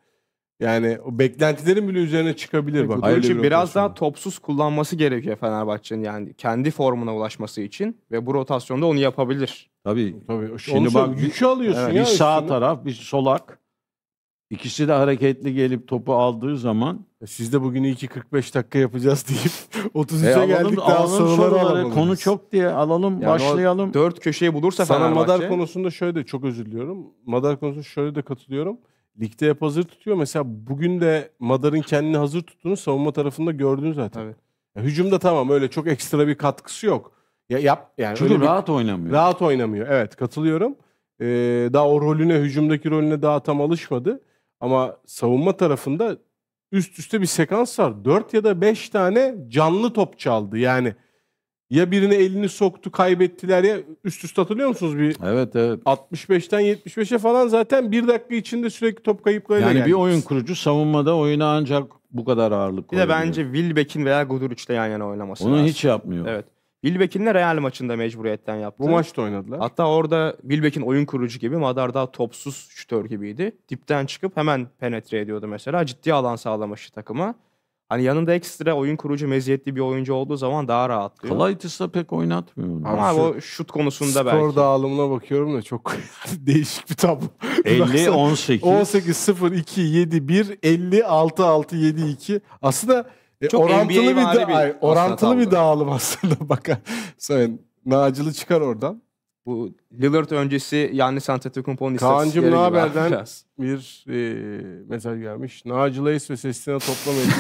Yani o beklentilerin bile üzerine çıkabilir. Bak, Hayır, bir biraz daha topsuz kullanması gerekiyor Fenerbahçe'nin yani kendi formuna ulaşması için ve bu rotasyonda onu yapabilir. Tabii Tabii. Şimdi Şimdi bak, bak yükü alıyorsun ya. bir üstüne. sağ taraf bir solak İkisi de hareketli gelip topu aldığı zaman e, siz de bugün 2.45 dakika yapacağız *laughs* deyip 33'e e, geldik daha alalım soruları alalım. Konu çok diye alalım yani başlayalım. Dört köşeyi bulursa Sana Fenerbahçe. Madar konusunda şöyle de çok özür diliyorum. Madar konusunda şöyle de katılıyorum. Ligde hep hazır tutuyor. Mesela bugün de Madar'ın kendini hazır tuttuğunu savunma tarafında gördün zaten. Evet. hücumda tamam öyle çok ekstra bir katkısı yok. Ya yap yani Çünkü rahat bir, oynamıyor. Rahat oynamıyor. Evet katılıyorum. Ee, daha o rolüne hücumdaki rolüne daha tam alışmadı. Ama savunma tarafında üst üste bir sekans var. 4 ya da 5 tane canlı top çaldı. Yani ya birine elini soktu kaybettiler ya üst üste atılıyor musunuz bir? Evet evet. 65'ten 75'e falan zaten bir dakika içinde sürekli top kayıp kayıplarıyla Yani bir oyun kurucu savunmada oyuna ancak bu kadar ağırlık Bir de koyabiliyor. bence Wilbeck'in veya Guduric'le yan yana oynaması Onu lazım. hiç yapmıyor. Evet. Bilbekin'le Real maçında mecburiyetten yaptı. Bu maçta oynadılar. Hatta orada Bilbekin oyun kurucu gibi Madar daha topsuz şütör gibiydi. Dipten çıkıp hemen penetre ediyordu mesela. Ciddi alan sağlamıştı takıma. Hani yanında ekstra oyun kurucu meziyetli bir oyuncu olduğu zaman daha rahatlıyor. Kalaitis'le pek oynatmıyor. Ama abi, o şut konusunda skor belki. Skor dağılımına bakıyorum da çok *laughs* değişik bir tablo. 50 18 18 0 2 7 1 50 6 6 7 2. Aslında e, Çok orantılı bir, da- bir ay, orantılı bir dağılım aslında *laughs* bakar. Sen Nacil'i çıkar oradan. Bu Lillard öncesi yani Antetokounmpo'nun istatistikleri Kaan'cım gibi abi Naber'den bir e, mesaj gelmiş. Nacil ve sesini toplamayın.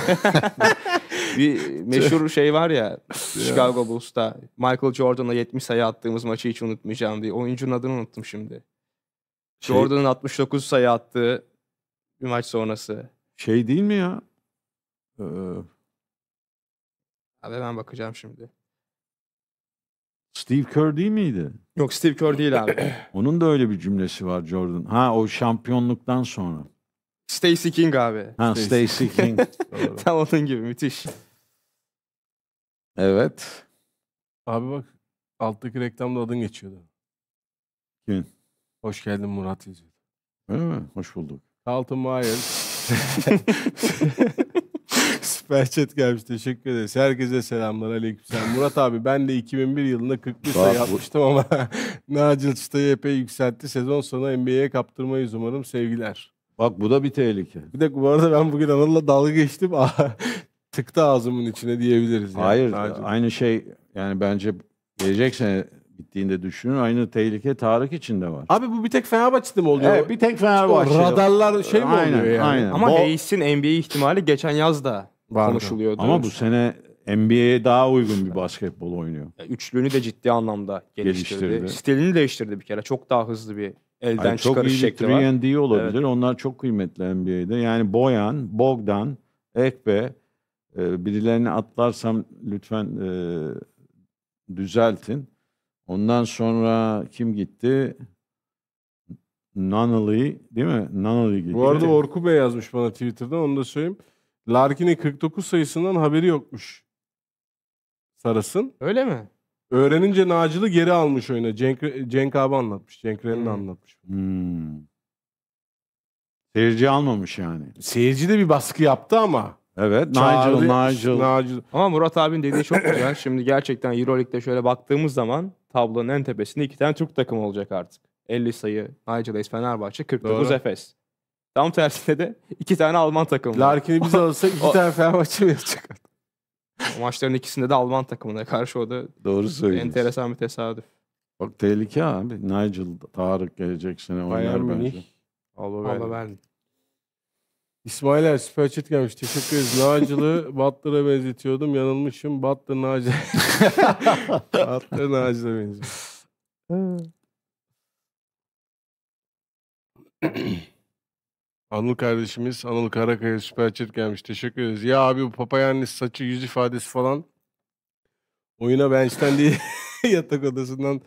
*laughs* *laughs* Bir meşhur şey var ya Chicago Bulls'ta Michael Jordan'a 70 sayı attığımız maçı hiç unutmayacağım diye. Oyuncunun adını unuttum şimdi. Şey, Jordan'ın 69 sayı attığı bir maç sonrası. şey değil mi ya? Ee, Abi ben bakacağım şimdi. Steve Kerr değil miydi? Yok Steve Kerr değil abi. *clears throat* Onun da öyle bir cümlesi var Jordan. Ha o şampiyonluktan sonra. Stacy King abi. Ha Stacy, Stacy King. *laughs* Tam onun gibi müthiş. Evet. Abi bak alttaki reklamda adın geçiyordu. Kim? Hoş geldin Murat yazıyor. Öyle mi? Hoş bulduk. Carlton Myers. *laughs* *laughs* Süper chat gelmiş. Teşekkür ederiz. Herkese selamlar. aleyküm Aleykümselam. Murat abi ben de 2001 yılında 41 sayı yapmıştım ama *laughs* Nacil çıtayı epey yükseltti. Sezon sonu NBA'ye kaptırmayız umarım. Sevgiler. Bak bu da bir tehlike. Bir de bu arada ben bugün Anıl'la dalga geçtim. *laughs* Tıktı ağzımın içine diyebiliriz. Yani. Hayır. Nacil. Aynı şey yani bence gelecek sene bittiğinde düşünün. Aynı tehlike Tarık için de var. Abi bu bir tek Fenerbahçe'de mi oluyor? Evet bir tek Fenerbahçe'de. Radarlar şey mi aynen, oluyor yani? Aynen. Ama Bo- Hayes'in NBA ihtimali geçen yaz da Vardı. konuşuluyordu. Ama bu sene NBA'ye daha uygun bir basketbol oynuyor. Üçlünü de ciddi anlamda geliştirdi. geliştirdi. Stilini değiştirdi bir kere. Çok daha hızlı bir elden yani çıkarış şekli var. Çok iyi 3 olabilir. Evet. Onlar çok kıymetli NBA'de. Yani Boyan, Bogdan, Ekbe e, birilerini atlarsam lütfen e, düzeltin. Ondan sonra kim gitti? Nunnally değil mi? Nunnally gitti. Bu arada Orku Bey yazmış bana Twitter'da onu da söyleyeyim. Larkin'in 49 sayısından haberi yokmuş. Saras'ın. Öyle mi? Öğrenince Nacil'i geri almış oyuna. Cenk, Cenk abi anlatmış. Cenk Ren'in hmm. anlatmış. Hmm. Seyirci almamış yani. Seyirci de bir baskı yaptı ama. Evet. Nigel, Nigel. Nigel. Ama Murat abin dediği çok güzel. Şimdi gerçekten Euroleague'de şöyle baktığımız zaman tablonun en tepesinde iki tane Türk takımı olacak artık. 50 sayı Nigel Ace Fenerbahçe, 49 Doğru. Efes. Tam tersine de iki tane Alman takımı. Larkin'i biz alırsak iki tane Fenerbahçe mi yapacak? O maçların ikisinde de Alman takımına karşı o da Doğru söylüyorsun. enteresan bir tesadüf. Bak tehlike abi. Nigel, Tarık gelecek sene oynar Bayern Münih. Allah Alıver. verdi. İsmail Er süper chat gelmiş. Teşekkür ederiz. Naci'li *laughs* Butler'a benzetiyordum. Yanılmışım. Butler Nigel. *laughs* Butler Naci'ye benziyor. *laughs* Anıl kardeşimiz Anıl Karakaya süper chat gelmiş. Teşekkür ederiz. Ya abi bu papayanlı saçı yüz ifadesi falan oyuna bench'ten değil *laughs* yatak odasından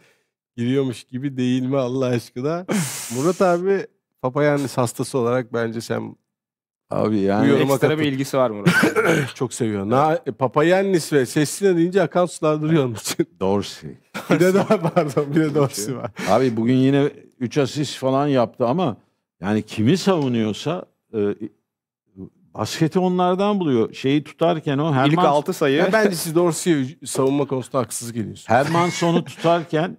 giriyormuş gibi değil mi Allah aşkına? *laughs* Murat abi papayanlı hastası olarak bence sen Abi yani yoruma ekstra katıl. bir ilgisi var Murat. *laughs* Çok seviyor. Na, e, Papayannis ve Sesine deyince akan sular duruyor onun için. Dorsey. bir de daha pardon bir de Dorsey var. Abi bugün yine 3 asist falan yaptı ama yani kimi savunuyorsa e, basketi onlardan buluyor. Şeyi tutarken o Herman... İlk 6 sayı. Ya bence siz Dorsey'e savunma konusunda haksızlık ediyorsunuz. Herman sonu tutarken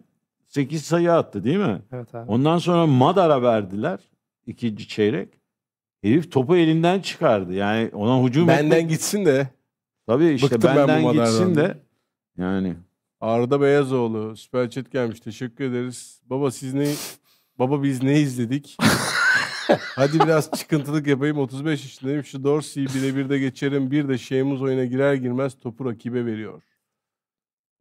8 sayı attı değil mi? Evet abi. Ondan sonra Madar'a verdiler ikinci çeyrek. Herif topu elinden çıkardı. Yani ona hücum Benden etmek... gitsin de. Tabii işte Bıktım benden ben gitsin de. Yani. Arda Beyazoğlu süper chat gelmiş. Teşekkür ederiz. Baba siz ne Baba biz ne izledik? *laughs* Hadi biraz çıkıntılık yapayım. 35 yaşındayım. Şu Dorsey'i birebir de geçerim. Bir de Şeymuz oyuna girer girmez topu rakibe veriyor.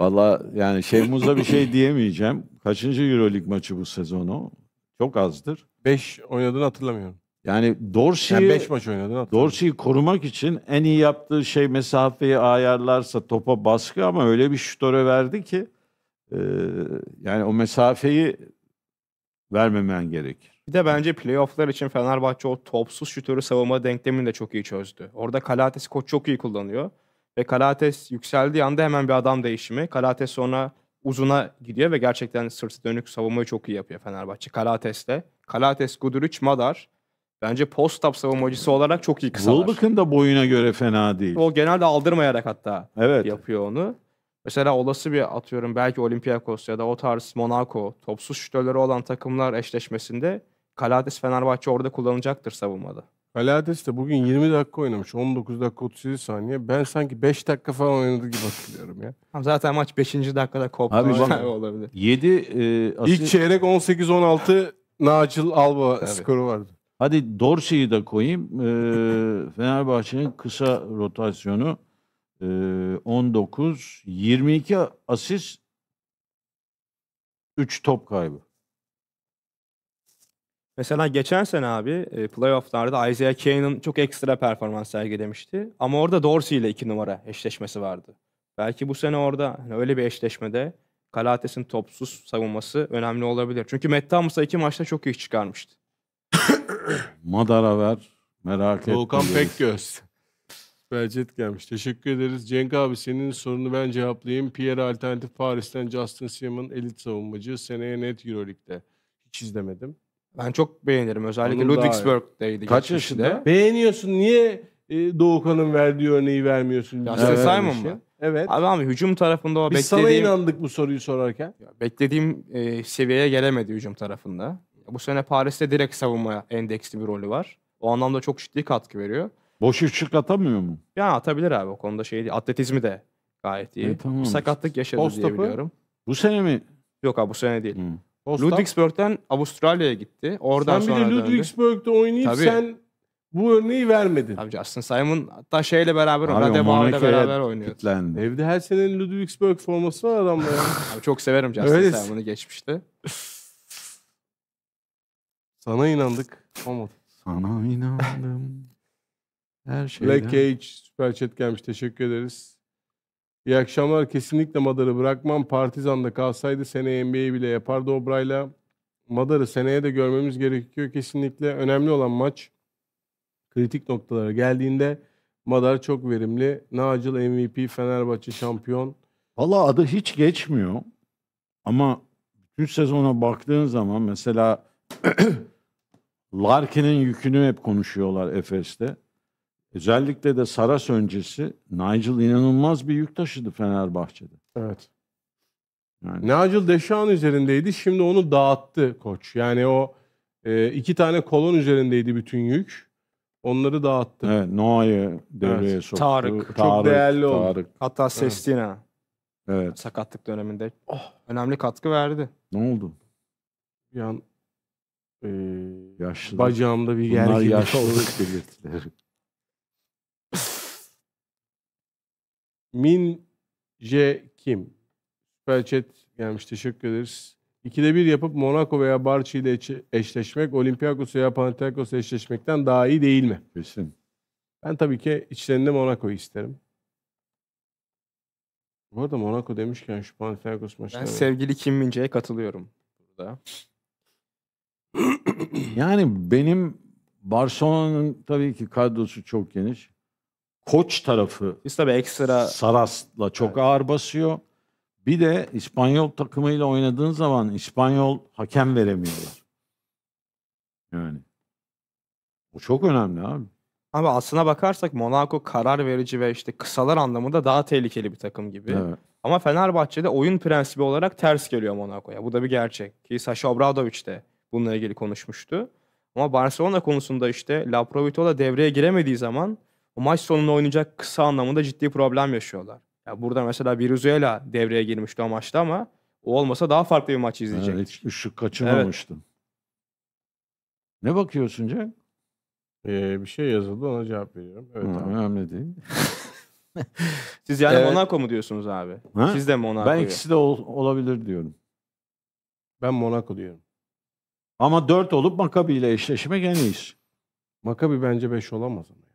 Valla yani Şeymuz'a bir şey diyemeyeceğim. Kaçıncı Euroleague maçı bu sezonu? Çok azdır. 5 oynadığını hatırlamıyorum. Yani Dorsey'i yani beş maç oynadın Dorsey'i korumak için en iyi yaptığı şey mesafeyi ayarlarsa topa baskı ama öyle bir şutöre verdi ki e, yani o mesafeyi vermemen gerekir. Bir de bence playofflar için Fenerbahçe o topsuz şütörü savunma denklemini de çok iyi çözdü. Orada Kalates koç çok iyi kullanıyor. Ve Kalates yükseldiği anda hemen bir adam değişimi. Kalates sonra uzuna gidiyor ve gerçekten sırtı dönük savunmayı çok iyi yapıyor Fenerbahçe. Kalates'le. Kalates, Guduric, Madar. Bence post-up savunmacısı olarak çok iyi kısalar. Wilbeck'ın da boyuna göre fena değil. O genelde aldırmayarak hatta evet. yapıyor onu. Mesela olası bir atıyorum belki Olympiakos ya da o tarz Monaco topsuz şütörleri olan takımlar eşleşmesinde Kalates Fenerbahçe orada kullanılacaktır savunmada. Kalates de bugün 20 dakika oynamış. 19 dakika 37 saniye. Ben sanki 5 dakika falan oynadı gibi hatırlıyorum ya. Zaten maç 5. dakikada koptu. Abi bak, *laughs* olabilir. 7 e, asil... İlk çeyrek 18-16 Nacil Alba evet. skoru vardı. Hadi Dorsey'i de koyayım. E, Fenerbahçe'nin kısa rotasyonu 19, 22 asist, 3 top kaybı. Mesela geçen sene abi e, playofflarda Isaiah Kane'ın çok ekstra performans sergilemişti. Ama orada Dorsey ile iki numara eşleşmesi vardı. Belki bu sene orada hani öyle bir eşleşmede Kalates'in topsuz savunması önemli olabilir. Çünkü Matt Thomas'a iki maçta çok iyi çıkarmıştı. Madara ver. Merak etme. Doğukan Pekgöz. Belcet gelmiş. Teşekkür ederiz. Cenk abi senin sorunu ben cevaplayayım. Pierre Alternatif Paris'ten Justin Simon elit savunmacı. Seneye net Euroleague'de. Hiç izlemedim. Ben çok beğenirim. Özellikle Onun Ludwigsburg'deydi. Kaç yaşında? Beğeniyorsun. Niye e, Doğukan'ın verdiği örneği vermiyorsun? Justin evet. Simon mu? Şey. Evet. Abi abi hücum tarafında o Biz beklediğim... Biz sana inandık bu soruyu sorarken. Beklediğim e, seviyeye gelemedi hücum tarafında. Bu sene Paris'te direkt savunma endeksli bir rolü var. O anlamda çok ciddi katkı veriyor. Boş üçlük atamıyor mu? Ya atabilir abi o konuda şey değil. Atletizmi de gayet iyi. E, tamam. Sakatlık yaşadı diye biliyorum. Bu sene mi? Yok abi bu sene değil. Hmm. Ludwigsburg'den Avustralya'ya gitti. Oradan sen sonra Sen bir de Ludwigsburg'da oynayıp Tabii. sen bu örneği vermedin. Tabii Justin Simon hatta şeyle beraber oynuyor. Radeva'yla beraber oynuyor. Kitlendi. Evde her sene Ludwigsburg forması var adamda ya. *laughs* Abi çok severim Justin Öylesi. Simon'u geçmişte. Sana inandık. Olmadı. Sana inandım. Her şeyden. Black Cage süper chat gelmiş. Teşekkür ederiz. İyi akşamlar. Kesinlikle Madar'ı bırakmam. Partizan'da kalsaydı seneye NBA bile yapardı Obray'la. Madar'ı seneye de görmemiz gerekiyor kesinlikle. Önemli olan maç kritik noktalara geldiğinde Madar çok verimli. Nacil MVP, Fenerbahçe şampiyon. Valla adı hiç geçmiyor. Ama bütün sezona baktığın zaman mesela *clears throat* Larkin'in yükünü hep konuşuyorlar Efes'te. Özellikle de Saras öncesi Nigel inanılmaz bir yük taşıdı Fenerbahçe'de. Evet. Yani. Nigel Deşan üzerindeydi. Şimdi onu dağıttı koç. Yani o e, iki tane kolon üzerindeydi bütün yük. Onları dağıttı. Evet, Noah'yı devreye evet. soktu. Tarık. Çok değerli oldu. Tarık. Hatta Sestina. Evet. Sakatlık döneminde oh, önemli katkı verdi. Ne oldu? Bir an e, yaşlı. bacağımda bir gerginlik Bunlar yaşlılık belirtileri. *laughs* Min J Kim. Süper chat gelmiş. Teşekkür ederiz. İkide bir yapıp Monaco veya Barça ile eşleşmek Olympiakos veya Panathinaikos eşleşmekten daha iyi değil mi? Kesin. Ben tabii ki içlerinde Monaco'yu isterim. Bu arada Monaco demişken şu Panathinaikos maçları. Ben sevgili Kim Mince'ye katılıyorum burada. yani benim Barcelona'nın tabii ki kadrosu çok geniş koç tarafı Biz tabii ekstra Saras'la çok evet. ağır basıyor. Bir de İspanyol takımıyla oynadığın zaman İspanyol hakem veremiyorlar. Yani bu çok önemli abi. Abi aslına bakarsak Monaco karar verici ve işte kısalar anlamında daha tehlikeli bir takım gibi. Evet. Ama Fenerbahçe'de oyun prensibi olarak ters geliyor Monaco'ya. Bu da bir gerçek. Ki Sasha Obradovic de bununla ilgili konuşmuştu. Ama Barcelona konusunda işte La Provitola devreye giremediği zaman o maç sonunda oynayacak kısa anlamında ciddi problem yaşıyorlar. Ya burada mesela Venezuela devreye girmişti o maçta ama o olmasa daha farklı bir maç izleyecek. Evet, hiç ışık kaçırmamıştım. Evet. Ne bakıyorsun Cenk? Ee, bir şey yazıldı ona cevap veriyorum. Evet, Hı, abi. Önemli değil. *laughs* Siz yani evet. Monaco mu diyorsunuz abi? Ha? Siz de Monaco. Ben ikisi de ol, olabilir diyorum. Ben Monaco diyorum. Ama 4 olup Makabi ile eşleşmek en iyisi. Makabi bence 5 olamaz ama.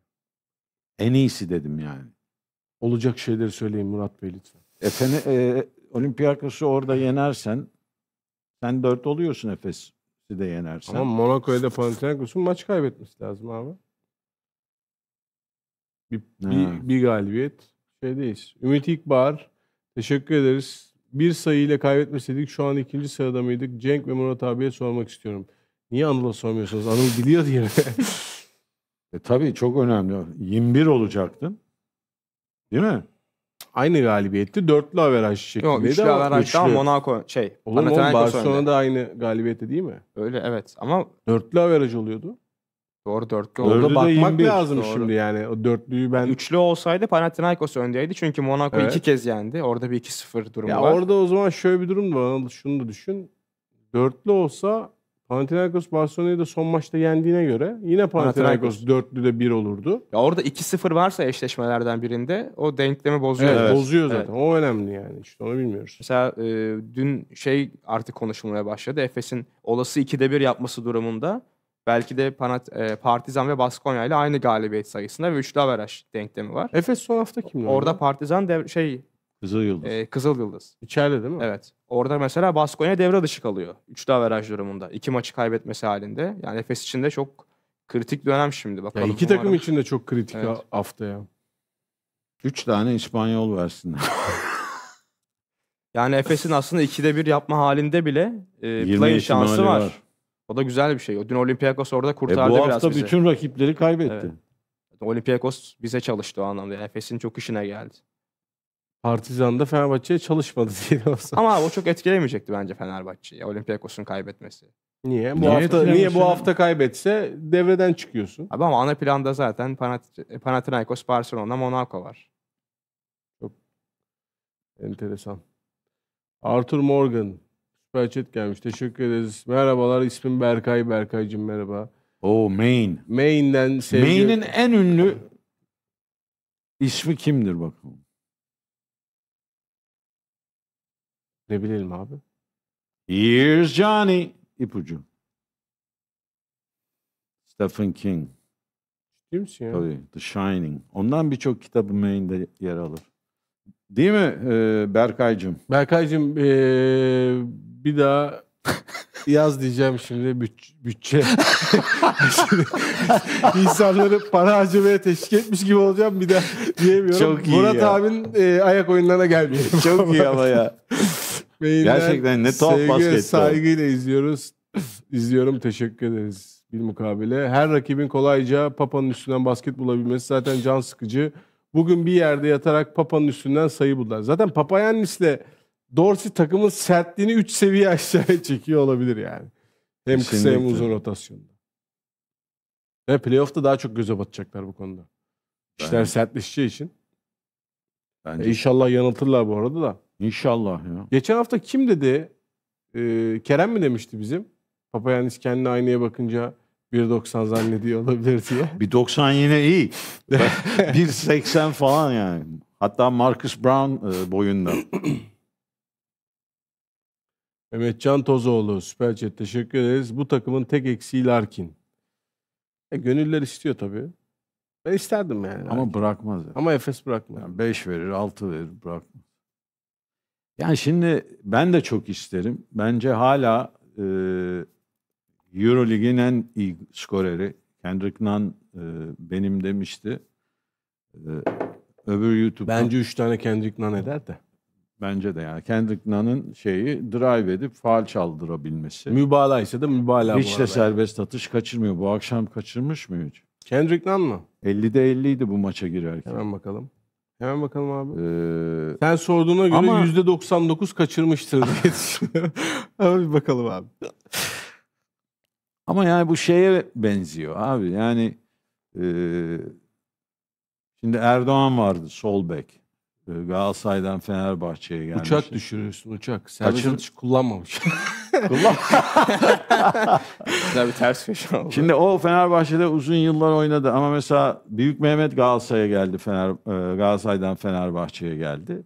En iyisi dedim yani. Olacak şeyleri söyleyin Murat Bey lütfen. Efendim e, Olympiakos'u orada yenersen sen dört oluyorsun Efes'i de yenersen. Ama Monaco'ya da Panathinaikos'un maç kaybetmesi lazım abi. Bir, bir, bir galibiyet şeydeyiz. Ümit İkbar teşekkür ederiz. Bir sayı ile kaybetmeseydik şu an ikinci sırada mıydık? Cenk ve Murat abiye sormak istiyorum. Niye Anıl'a sormuyorsunuz? Anıl biliyor diye. *laughs* E, tabii çok önemli. 21 olacaktın. Değil mi? Aynı galibiyetti. Dörtlü averaj şeklindeydi Yok, üçlü ama averaj daha Monaco şey. Olur mu? oğlum? Barcelona'da aynı galibiyette değil mi? Öyle evet ama Dörtlü averaj oluyordu. doğru dörtlü oldu. bakmak 21. lazım Doğru. şimdi yani. O dörtlüyü ben... Üçlü olsaydı Panathinaikos öndeydi çünkü Monaco Evet. iki kez yendi. Orada bir 2-0 durum ya var. orada o zaman şöyle bir durum var. Şunu da düşün. Dörtlü olsa Panathinaikos Barcelona'yı da son maçta yendiğine göre yine Panathinaikos, dörtlü de bir olurdu. Ya orada 2-0 varsa eşleşmelerden birinde o denklemi bozuyor. Evet, evet. bozuyor zaten. Evet. O önemli yani. İşte onu bilmiyoruz. Mesela e, dün şey artık konuşulmaya başladı. Efes'in olası 2'de 1 yapması durumunda belki de Panat, e, Partizan ve Baskonya ile aynı galibiyet sayısında ve üçlü averaj denklemi var. Efes son hafta kimdi? Orada Partizan dev, şey Kızıl Yıldız. E, Kızıl Yıldız. İçeride değil mi? Evet. Orada mesela Baskonya devre dışı kalıyor. Üç daha averaj durumunda. İki maçı kaybetmesi halinde. Yani Efes için de çok kritik dönem şimdi. Bakalım. Ya iki umarım. takım için de çok kritik evet. hafta ya. tane İspanyol versinler. *laughs* yani Efes'in aslında 2'de bir yapma halinde bile e, play şansı var. var. O da güzel bir şey. dün Olympiakos orada e, kurtardı e, bu biraz bizi. Bu hafta bütün rakipleri kaybetti. Evet. Olympiakos bize çalıştı o anlamda. Yani Efes'in çok işine geldi. Partizan'da Fenerbahçe'ye çalışmadı *laughs* diye olsa. Ama abi, o çok etkilemeyecekti bence Fenerbahçe'yi Olympiakos'un kaybetmesi. Niye? Bu niye hafta niye bu hafta kaybetse devreden çıkıyorsun? Abi ama ana planda zaten Panathinaikos, Barcelona, Monaco var. Çok enteresan. Arthur Morgan süper chat gelmiş. Teşekkür ederiz. Merhabalar. İsmim Berkay. Berkaycığım merhaba. Oh Maine. Maine'den sevgi... Maine'in en ünlü ismi kimdir bakalım? Ne bilelim abi? Here's Johnny. İpucu. Stephen King. Değil misin ya? Tabii. The Shining. Ondan birçok kitabı main'de yer alır. Değil mi e, Berkay'cığım? Berkay'cığım e, bir daha *laughs* yaz diyeceğim şimdi bütçe. *laughs* İnsanları para harcamaya teşvik etmiş gibi olacağım bir daha diyemiyorum. Çok iyi Murat ya. abin e, ayak oyunlarına gelmiyor. Çok iyi ama ya. *laughs* Mailden Gerçekten ne tuhaf sevgi ve basketbol. saygıyla izliyoruz. *sniffs* İzliyorum teşekkür ederiz. Bir mukabele. Her rakibin kolayca papanın üstünden basket bulabilmesi zaten can sıkıcı. Bugün bir yerde yatarak papanın üstünden sayı buldular. Zaten Papayannis'le Dorsi takımın sertliğini 3 seviye aşağıya *laughs* çekiyor olabilir yani. Hem kısa hem uzun rotasyonda. Ve playoff'ta daha çok göze batacaklar bu konuda. İşler sertleşeceği için. Bence. E, inşallah yanıltırlar bu arada da. İnşallah ya. Geçen hafta kim dedi? Ee, Kerem mi demişti bizim? Papayanis kendine aynaya bakınca 1.90 zannediyor olabilir diye. 1.90 *laughs* yine iyi. 1.80 *laughs* falan yani. Hatta Marcus Brown e, boyunda. *clears throat* Mehmet Can Tozoğlu Süper Chat teşekkür ederiz. Bu takımın tek eksiği Larkin. E, gönüller istiyor tabii. Ben isterdim yani. Ama belki. bırakmaz. Yani. Ama Efes bırakmaz. Yani 5 verir, altı verir, bırakmaz. Yani şimdi ben de çok isterim. Bence hala e, Eurolig'in en iyi skoreri Kendrick Nunn e, benim demişti. E, öbür YouTube'da... Bence üç tane Kendrick Nunn eder de. Bence de yani Kendrick Nunn'ın şeyi drive edip faal çaldırabilmesi. Mübala ise de mübala. Hiç de serbest atış kaçırmıyor. Bu akşam kaçırmış mı hiç? Kendrick Nunn mı? 50'de 50 idi bu maça girerken. Hemen bakalım. Hemen bakalım abi. Ee, Sen sorduğuna göre ama... %99 kaçırmıştır diye *laughs* düşünüyorum. bir bakalım abi. Ama yani bu şeye benziyor abi. Yani e, şimdi Erdoğan vardı sol bek. Ee, Galatasaray'dan Fenerbahçe'ye gelmiş. Uçak düşürüyorsun uçak. Serbest Kaçın... kullanmamış. *laughs* Kullan. Tabii ters köşe oldu. Şimdi o Fenerbahçe'de uzun yıllar oynadı ama mesela Büyük Mehmet Galatasaray'a geldi. Fener, e, Galatasaray'dan Fenerbahçe'ye geldi.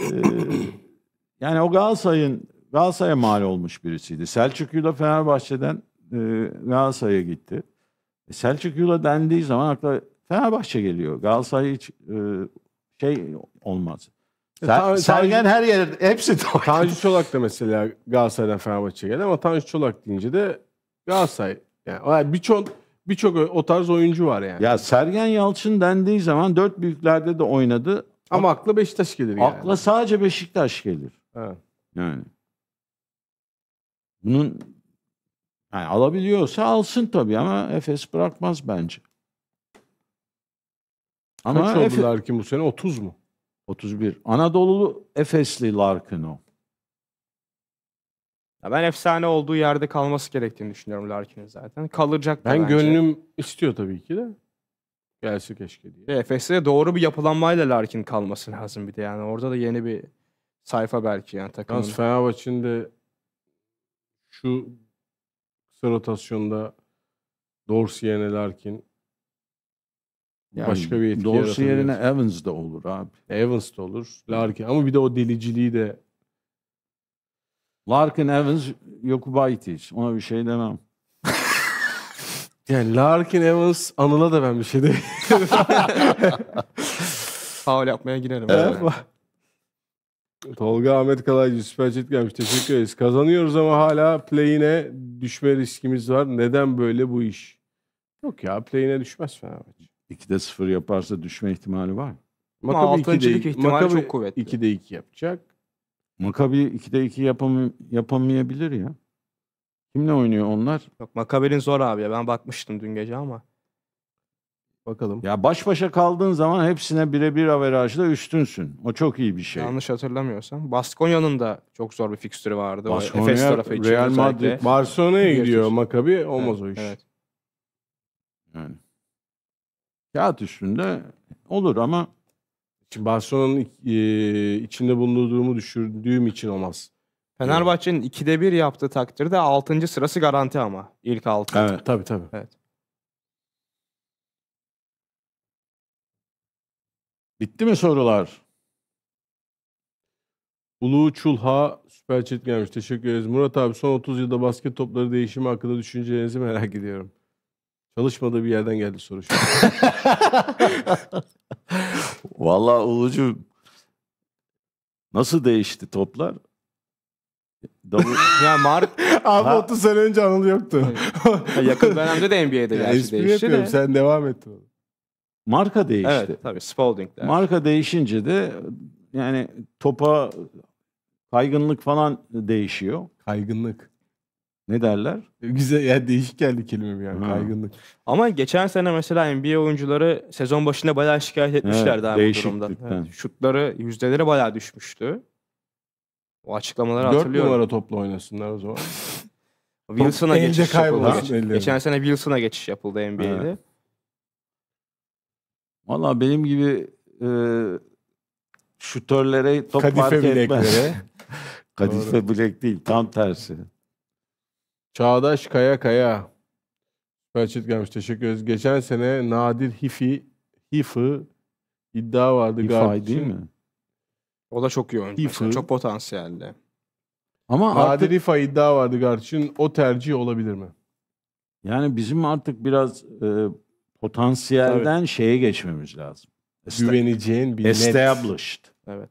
Ee, *clears throat* yani o Galatasaray'ın Galatasaray'a mal olmuş birisiydi. Selçuk Yula Fenerbahçe'den e, Galatasaray'a gitti. E, Selçuk Yula dendiği zaman akla Fenerbahçe geliyor. Galatasaray hiç e, şey olmaz. E, Ser, Sergen her yer hepsi Tanju Çolak da mesela Galatasaray'dan Fenerbahçe'ye geldi ama Tanju Çolak deyince de Galatasaray yani birçok birçok o tarz oyuncu var yani. Ya Sergen Yalçın dendiği zaman dört büyüklerde de oynadı. Ama akla Beşiktaş gelir yani. Akla sadece Beşiktaş gelir. Evet. Yani. Bunun yani alabiliyorsa alsın tabii ama Efes bırakmaz bence. Ama Kaç oldu Larkin bu sene? 30 mu? 31. Anadolu Efesli Larkin o. Ya ben efsane olduğu yerde kalması gerektiğini düşünüyorum Larkin'in zaten. Kalacak da Ben bence. gönlüm istiyor tabii ki de. Gelsin keşke diye. Efes'e doğru bir yapılanmayla Larkin kalması lazım bir de yani. Orada da yeni bir sayfa belki yani takımın. Yalnız şu kısa rotasyonda Dorsey Larkin, yani Başka bir etki Dorsey yerine Evans da olur abi. Evans da olur. Larkin ama bir de o deliciliği de Larkin Evans Yokubaitis. Ona bir şey demem. *laughs* Yani Larkin Evans Anıl'a da ben bir şey demiyorum. *laughs* Faul yapmaya girerim. Evet. Tolga Ahmet Kalaycı süper chat gelmiş. Teşekkür ederiz. Kazanıyoruz ama hala play'ine düşme riskimiz var. Neden böyle bu iş? Yok ya play'ine düşmez Fenerbahçe. 2'de 0 yaparsa düşme ihtimali var. Makabi 2'de ihtimali Makabi çok kuvvetli. 2'de 2 yapacak. Makabi 2'de 2 yapam yapamayabilir ya. Kimle oynuyor onlar? Yok Makabe'nin zor abi ya. Ben bakmıştım dün gece ama. Bakalım. Ya baş başa kaldığın zaman hepsine birebir averajla üstünsün. O çok iyi bir şey. Yanlış hatırlamıyorsam. Baskonya'nın da çok zor bir fikstürü vardı. Baskonya, Efes Real Madrid. Barcelona'ya gidiyor Makabi. Olmaz evet, o iş. Evet. Yani kağıt üstünde olur ama Şimdi Barcelona'nın e, içinde bulunduğumu düşündüğüm için olmaz. Fenerbahçe'nin 2'de bir yaptığı takdirde 6. sırası garanti ama ilk 6. Evet tabii tabii. Evet. Bitti mi sorular? Ulu Çulha süper chat gelmiş. Teşekkür ederiz. Murat abi son 30 yılda basket topları değişimi hakkında düşüncelerinizi merak ediyorum. Çalışmadığı bir yerden geldi soru. şu *laughs* Vallahi Ulucu nasıl değişti toplar? Ya Mark *laughs* Abi Ha. 30 sene önce Anıl yoktu. yakın dönemde de NBA'de Ya, gerçi değişti de. Sen devam et. marka değişti. Evet tabii Spalding. Marka değişince de yani topa kaygınlık falan değişiyor. Kaygınlık. Ne derler? E, güzel yani değişik geldi kelime bir yani ha. kaygınlık. Ama geçen sene mesela NBA oyuncuları sezon başında bayağı şikayet etmişlerdi evet, bu durumdan. Evet, şutları yüzdeleri bayağı düşmüştü. O açıklamaları Dört hatırlıyorum. 4 numara topla oynasınlar o zaman. *laughs* Wilson'a geçiş yapıldı. Geçen sene Wilson'a geçiş yapıldı NBA'de. Evet. Valla benim gibi e, şutörlere top Kadife fark etmez. *laughs* Kadife bilek değil tam tersi. Çağdaş Kaya Kaya. Süper gelmiş. Teşekkür ederiz. Geçen sene Nadir Hifi Hifi iddia vardı galiba. değil mi? O da çok iyi oyuncu. Hifı. Çok potansiyelli. Ama Nadir artık, Hifa iddia vardı Garç'ın. O tercih olabilir mi? Yani bizim artık biraz e, potansiyelden Tabii. şeye geçmemiz lazım. Güveneceğin bir Established. Net. Evet.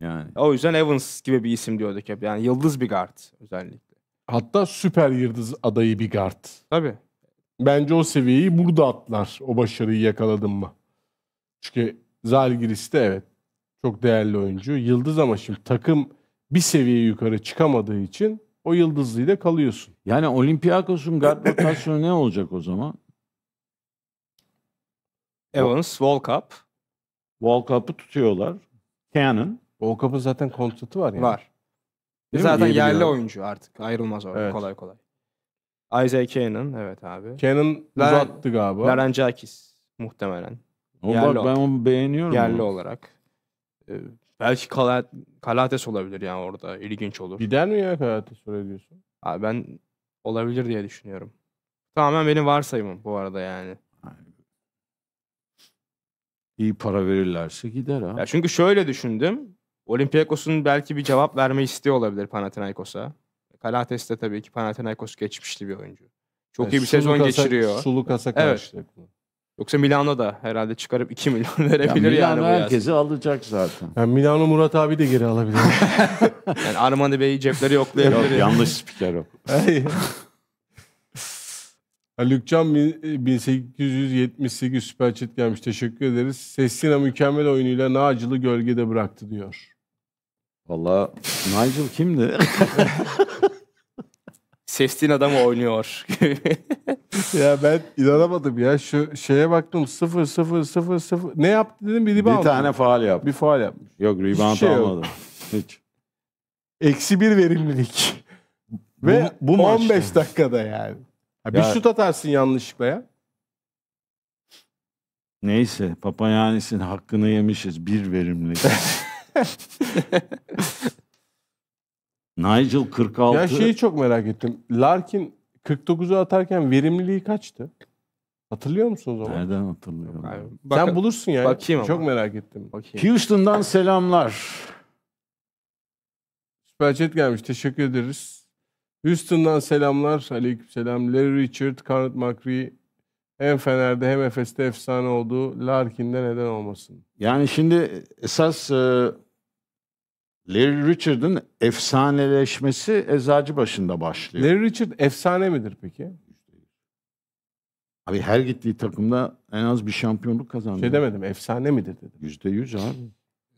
Yani. O yüzden Evans gibi bir isim diyorduk hep. Yani yıldız bir guard özellikle. Hatta süper yıldız adayı bir guard. Tabii. Bence o seviyeyi burada atlar. O başarıyı yakaladın mı? Çünkü Zalgiris de evet. Çok değerli oyuncu. Yıldız ama şimdi takım bir seviye yukarı çıkamadığı için o yıldızlıyla kalıyorsun. Yani Olympiakos'un guard *coughs* rotasyonu ne olacak o zaman? Evans, Wall Cup, Wall Cup'ı tutuyorlar. Cannon. Cup'ın zaten kontratı var yani. Var. Değil Zaten mi? yerli oyuncu artık. Ayrılmaz orada Evet. kolay kolay. Isaac Cannon evet abi. Canon Laren- uzattı galiba. Larenjakis muhtemelen. Oğlum yerli o. ben onu beğeniyorum. Yerli onu. olarak. Ee, belki Kala- Kalates olabilir yani orada. ilginç olur. Gider mi ya kalates? Sura diyorsun? Abi ben olabilir diye düşünüyorum. Tamamen benim varsayımım bu arada yani. İyi para verirlerse gider ha. Ya çünkü şöyle düşündüm. Olympiakos'un belki bir cevap verme isteği olabilir Panathinaikos'a. Kalates de tabii ki Panathinaikos geçmişli bir oyuncu. Çok yani iyi bir sezon kasa, geçiriyor. Sulu kasa evet. Yoksa Milano da herhalde çıkarıp 2 milyon *laughs* verebilir ya yani. Milano herkesi yaz. alacak zaten. Yani Milano Murat abi de geri alabilir. *laughs* yani Armani Bey cepleri yoklayabilir. Yok, yani. yanlış spiker o. Halukcan 1878 Süper chat gelmiş. Teşekkür ederiz. Sesina mükemmel oyunuyla Nacil'i gölgede bıraktı diyor. Valla Nigel kimdi? *laughs* Sestin adamı oynuyor. *laughs* ya ben inanamadım ya. Şu şeye baktım 0 0 0 0. Ne yaptı dedim bir rebound. Bir tane faal yap. Bir faal yap. Yok rebound şey almadı. Hiç. Eksi bir verimlilik. Ve bu, bu 15 maçta. dakikada yani. Ya bir ya, şut atarsın yanlışlıkla ya. Neyse Papayanis'in hakkını yemişiz. Bir verimlilik. *laughs* *laughs* Nigel 46. Ya şeyi çok merak ettim. Larkin 49'u atarken verimliliği kaçtı? Hatırlıyor musunuz o zaman? Nereden hatırlıyorum? Abi, bak- Sen bulursun yani. Bakayım ama. Çok merak ettim. Bakayım. Houston'dan selamlar. Süper gelmiş. Teşekkür ederiz. Houston'dan selamlar. Aleykümselam. Larry Richard, Conrad McRae hem Fener'de hem Efes'te efsane oldu. Larkin'de neden olmasın? Yani şimdi esas e, Larry Richard'ın efsaneleşmesi eczacı başında başlıyor. Larry Richard efsane midir peki? Abi her gittiği takımda en az bir şampiyonluk kazandı. Şey demedim efsane midir dedim. Yüzde yüz abi.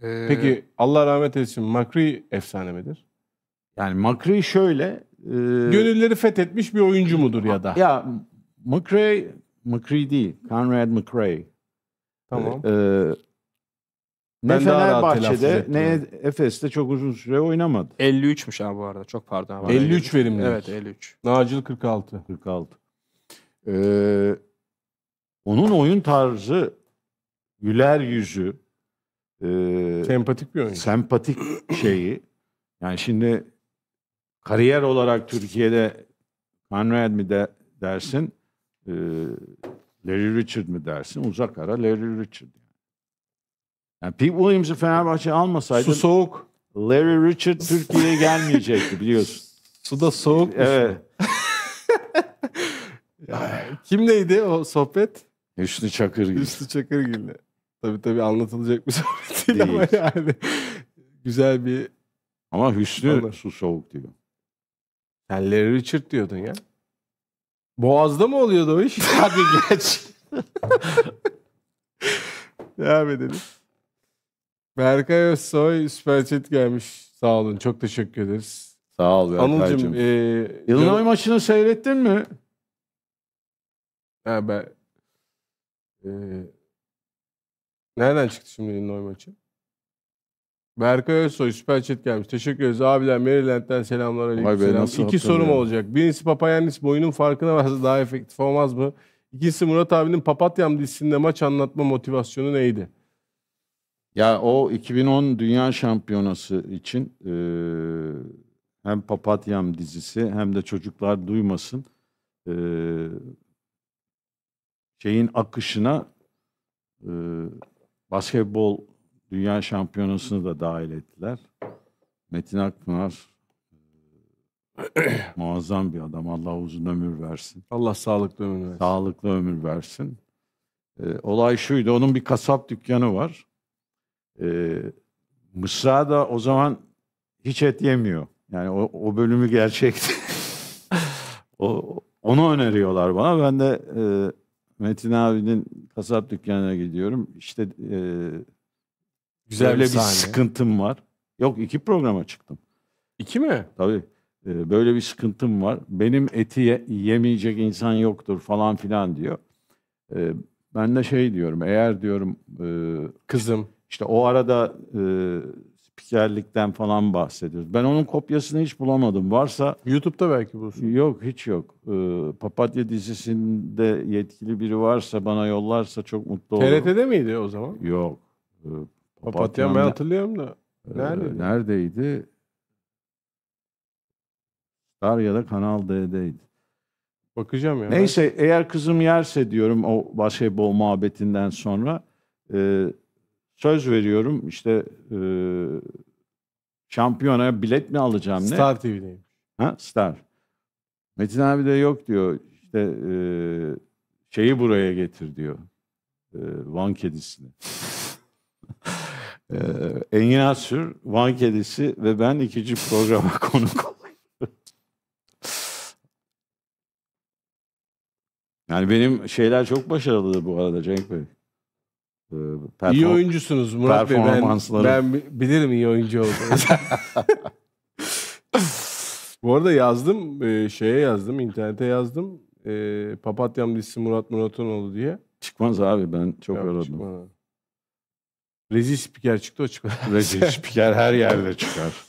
Ee... Peki Allah rahmet eylesin Makri efsane midir? Yani Makri şöyle... E... Gönülleri fethetmiş bir oyuncu mudur ya da? Ya McRae McRae değil. Conrad McRae. Tamam. Ee, ne ben Fenerbahçe'de ne Efes'te çok uzun süre oynamadı. 53'müş ha bu arada. Çok pardon. Abi. 53 verimli. Evet 53. Nacil 46. 46. Ee, onun oyun tarzı, güler yüzü, e, sempatik bir oyun. Sempatik şeyi. Yani şimdi kariyer olarak Türkiye'de Conrad mi de dersin, e, Larry Richard mi dersin? Uzak ara Larry Richard. Yani Pete Williams'ı Fenerbahçe almasaydı Su soğuk. Larry Richard Türkiye'ye gelmeyecekti biliyorsun. Su da soğuk. Evet. *laughs* kim neydi o sohbet? Hüsnü Çakırgil. Hüsnü Çakırgil'le. Tabii tabii anlatılacak bir *laughs* sohbet değil, değil. ama yani güzel bir... Ama Hüsnü Olur. su soğuk diyor. Sen Larry Richard diyordun ya. Boğaz'da mı oluyordu o iş? Hadi geç. *laughs* Devam edelim. Berkay Özsoy süper chat gelmiş. Sağ olun. Çok teşekkür ederiz. Sağ ol Anıl'cığım. E, Illinois maçını seyrettin mi? Ha, ben... E, nereden çıktı şimdi Illinois maçı? Berkay Özsoy süper chat gelmiş. Teşekkür ederiz. Abiler Maryland'den selamlar. Aleyküm selam. İki sorum ya. olacak. Birincisi Papayannis boyunun farkına varsa daha efektif olmaz mı? İkincisi Murat abinin Papatyam dizisinde maç anlatma motivasyonu neydi? Ya o 2010 Dünya Şampiyonası için e, hem Papatyam dizisi hem de çocuklar duymasın e, şeyin akışına e, basketbol Dünya Şampiyonası'nı da dahil ettiler. Metin Akpınar e, muazzam bir adam. Allah uzun ömür versin. Allah sağlıklı ömür versin. Sağlıklı ömür versin. Ee, olay şuydu. Onun bir kasap dükkanı var. E, Mısra da o zaman hiç et yemiyor. Yani o, o bölümü gerçekti. *laughs* o, onu öneriyorlar bana. Ben de e, Metin abinin kasap dükkanına gidiyorum. İşte e, güzel bir, bir sıkıntım var. Yok iki programa çıktım. İki mi? Tabii. E, böyle bir sıkıntım var. Benim eti ye, yemeyecek insan yoktur falan filan diyor. E, ben de şey diyorum. Eğer diyorum e, kızım işte o arada e, spikerlikten falan bahsediyoruz. Ben onun kopyasını hiç bulamadım. Varsa YouTube'da belki bulursun. Yok hiç yok. E, Papatya dizisinde yetkili biri varsa bana yollarsa çok mutlu olurum. TRT'de miydi o zaman? Yok. E, Papatya ben hatırlıyorum da. E, neredeydi? E, neredeydi? Star ya da Kanal D'deydi. Bakacağım ya. Neyse eğer kızım yerse diyorum o basketbol muhabbetinden sonra e, söz veriyorum işte e, şampiyona bilet mi alacağım ne? Star TV'deyim. Ha Star. Metin abi de yok diyor işte e, şeyi buraya getir diyor. E, Van kedisini. *laughs* e, Engin Asür, Van kedisi ve ben ikinci programa *laughs* konuk Yani benim şeyler çok başarılıdır bu arada Cenk Bey. Ee, perform- iyi oyuncusunuz Murat Bey. Ben, ben bilirim iyi oyuncu olduğunuzu. *laughs* Bu arada yazdım, e, şeye yazdım, internete yazdım. E, Papatyam dizisi Murat Muratonoğlu diye. Çıkmaz abi ben çok Yok, aradım. Çıkmadı. Rezil spiker çıktı o çıkmadı. *laughs* Rezil spiker her yerde çıkar.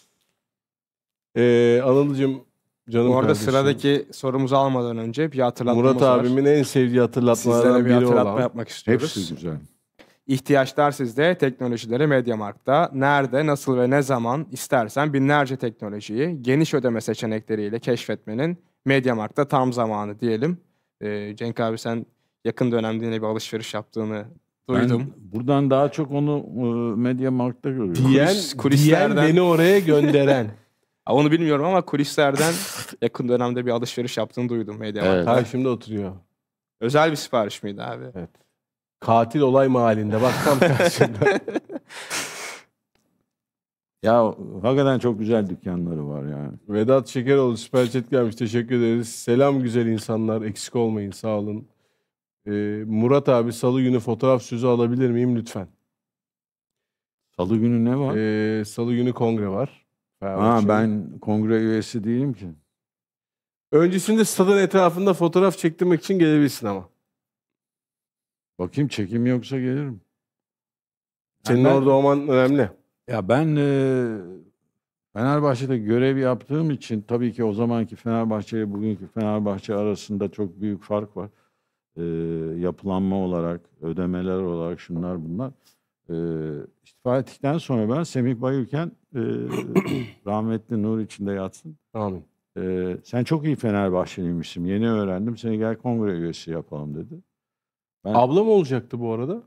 Ee, Anıl'cığım canım Bu arada kardeşim. sıradaki sorumuzu almadan önce bir hatırlatma Murat abimin en sevdiği hatırlatmalardan Sizlere bir biri hatırlatma olan. yapmak istiyoruz. Hepsi güzel. İhtiyaçlar sizde, teknolojileri Mediamarkt'ta. Nerede, nasıl ve ne zaman istersen binlerce teknolojiyi geniş ödeme seçenekleriyle keşfetmenin Mediamarkt'ta tam zamanı diyelim. Ee, Cenk abi sen yakın dönemde yine bir alışveriş yaptığını Duydum. Ben buradan daha çok onu e, Media görüyorum. Diyen, kulislerden... diyen beni oraya gönderen. *laughs* onu bilmiyorum ama kulislerden yakın dönemde bir alışveriş yaptığını duydum Media Markt'ta. Evet. Ha, şimdi oturuyor. Özel bir sipariş miydi abi? Evet. Katil olay mahallinde bak tam karşında. *laughs* ya hakikaten çok güzel dükkanları var yani. Vedat Şekeroğlu süper chat gelmiş teşekkür ederiz. Selam güzel insanlar eksik olmayın sağ olun. Ee, Murat abi salı günü fotoğraf sözü alabilir miyim lütfen? Salı günü ne var? Ee, salı günü kongre var. Ha, ben kongre üyesi değilim ki. Öncesinde stadın etrafında fotoğraf çektirmek için gelebilirsin ama. Bakayım çekim yoksa gelirim. Senin ben, orada olman önemli. Ya ben e, Fenerbahçe'de görev yaptığım için tabii ki o zamanki Fenerbahçe ile bugünkü Fenerbahçe arasında çok büyük fark var. E, yapılanma olarak, ödemeler olarak şunlar bunlar. E, istifa ettikten sonra ben Semih Bayülken e, *clears throat* rahmetli nur içinde yatsın. Amin. E, sen çok iyi Fenerbahçeliymişsin. Yeni öğrendim. Seni gel kongre üyesi yapalım dedi. Ben... Ablam olacaktı bu arada.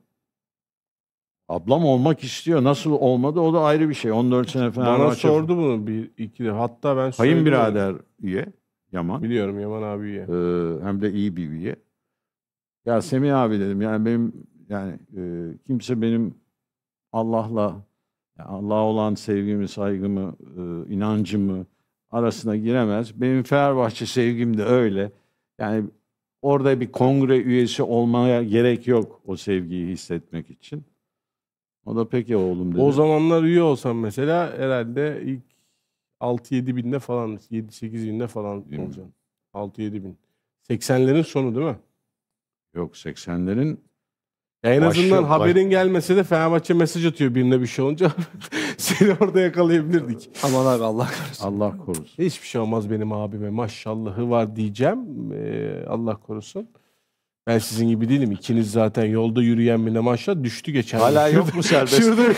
Ablam olmak istiyor. Nasıl olmadı o da ayrı bir şey. 14 sene Bana Fenerbahçe. sordu bunu bir iki de. Hatta ben birader üye Yaman. Biliyorum Yaman abi üye. Ee, hem de iyi bir üye. Ya Semih abi dedim yani benim yani e, kimse benim Allah'la yani Allah'a olan sevgimi, saygımı, e, inancımı arasına giremez. Benim Fenerbahçe sevgim de öyle. Yani Orada bir kongre üyesi olmaya gerek yok o sevgiyi hissetmek için. O da peki oğlum dedi. O zamanlar üye olsam mesela herhalde ilk 6-7 binde falan, 7-8 binde falan olacaksın. 6-7 bin. 80'lerin sonu değil mi? Yok 80'lerin ya en Başlıyor, azından haberin baş... gelmese de Fenerbahçe mesaj atıyor birine bir şey olunca *laughs* seni orada yakalayabilirdik. Aman abi Allah korusun. Allah korusun. Hiçbir şey olmaz benim abime maşallahı var diyeceğim. Ee, Allah korusun. Ben sizin gibi değilim. İkiniz zaten yolda yürüyen bir maşallah düştü geçen. Hala yok mu serbest? *laughs* şurada,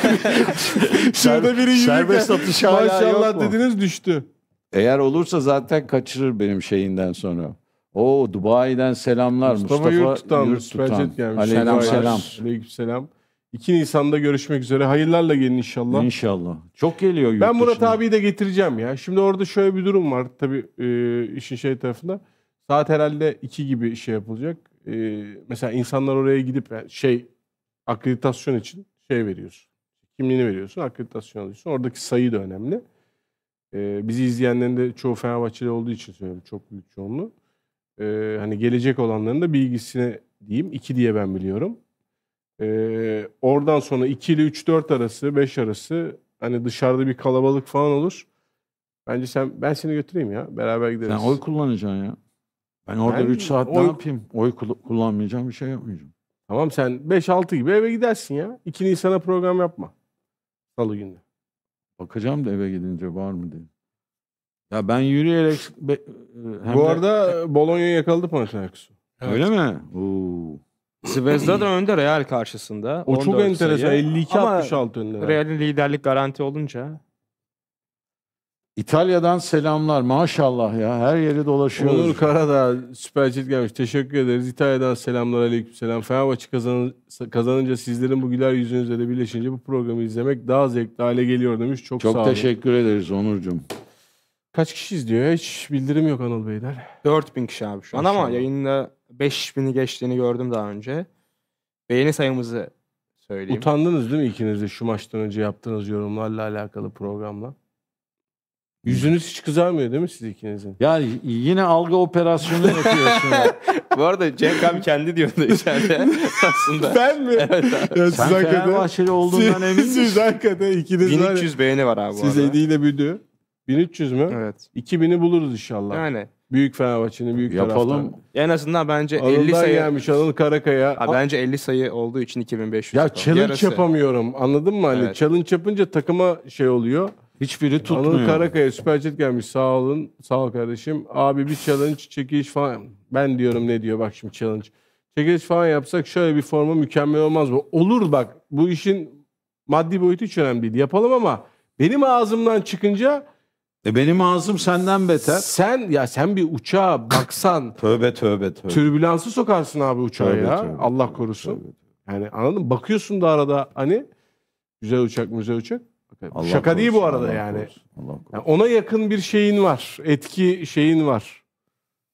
şurada biri yürüyor serbest atış hala maşallah yok mu? dediniz düştü. Eğer olursa zaten kaçırır benim şeyinden sonra. O Dubai'den selamlar Mustafa, Mustafa Yurttutan. Yurttutan. Gelmiş. Selam selam. Aleykümselam. 2 Nisan'da görüşmek üzere. Hayırlarla gelin inşallah. İnşallah. Çok geliyor yurt Ben Murat abiyi de getireceğim ya. Şimdi orada şöyle bir durum var. Tabii e, işin şey tarafında. Saat herhalde 2 gibi şey yapılacak. E, mesela insanlar oraya gidip şey akreditasyon için şey veriyorsun. Kimliğini veriyorsun, akreditasyon alıyorsun. Oradaki sayı da önemli. E, bizi izleyenlerin de çoğu Fenerbahçeli olduğu için söylüyorum. Çok büyük çoğunluğu e, hani gelecek olanların da bilgisini diyeyim 2 diye ben biliyorum. E, oradan sonra 2 ile 3-4 arası 5 arası hani dışarıda bir kalabalık falan olur. Bence sen ben seni götüreyim ya beraber gideriz. Sen oy kullanacaksın ya. Ben orada ben 3 saat oy... ne yapayım? Oy kullanmayacağım bir şey yapmayacağım. Tamam sen 5-6 gibi eve gidersin ya. 2 Nisan'a program yapma. Salı günü. Bakacağım da eve gidince var mı diye. Ya ben yürüyerek... Be, hem Bu de- arada Bologna yakaladı Panathinaikos'u. Öyle mi? Oo. Zvezda da önde Real karşısında. O çok 14 enteresan. 52-66 Ama önde. Real'in liderlik garanti olunca İtalya'dan selamlar maşallah ya her yeri dolaşıyoruz. Onur Karadağ süper chat gelmiş. Teşekkür ederiz. İtalya'dan selamlar aleyküm selam. Fenerbahçe kazanı- kazanınca sizlerin bu güler yüzünüzle de birleşince bu programı izlemek daha zevkli hale geliyor demiş. Çok, Çok sağ olun. teşekkür ederiz Onurcuğum. Kaç kişi izliyor? Hiç bildirim yok Anıl Bey'den. 4000 kişi abi şu an Maşallah. ama yayında 5000'i geçtiğini gördüm daha önce. Beğeni sayımızı söyleyeyim. Utandınız değil mi ikiniz de şu maçtan önce yaptığınız yorumlarla alakalı programla? Yüzünüz hiç kızarmıyor değil mi siz ikinizin? Ya yine algı operasyonu yapıyorsun. ya. *laughs* Bu arada Cenk abi kendi diyordu içeride *laughs* aslında. Ben mi? Evet abi. Ya, Sen Fenerbahçeli olduğundan eminim. Siz hakikaten ikiniz 1300 var ya. beğeni var abi. Siz Edi'yle Büdü. 1300 mü? Evet. 2000'i buluruz inşallah. Yani. Büyük Fenerbahçe'nin büyük Yapalım. Taraftan. En azından bence Anıl'dan 50 sayı. gelmiş Anıl Karakaya. Ha, bence 50 sayı olduğu için 2500. Ya challenge yarısı. yapamıyorum anladın mı? Hani evet. challenge yapınca takıma şey oluyor. Hiçbiri tutmuyor. Anıl Karakaya süper chat gelmiş sağ olun. Sağ ol kardeşim. Abi bir challenge çekiş falan. Ben diyorum ne diyor bak şimdi challenge. Çekiş falan yapsak şöyle bir forma mükemmel olmaz mı? Olur bak bu işin maddi boyutu hiç önemli değil. Yapalım ama benim ağzımdan çıkınca e benim ağzım senden beter. Sen ya sen bir uçağa baksan. *coughs* tövbe tövbe tövbe. Türbülansı sokarsın abi uçağa tövbe, ya. Tövbe, Allah korusun. Tövbe. Yani anladın mı? Bakıyorsun da arada hani güzel uçak güzel uçak. Allah Şaka korusun, değil bu arada Allah yani. Korusun, Allah korusun. yani. Ona yakın bir şeyin var. Etki şeyin var.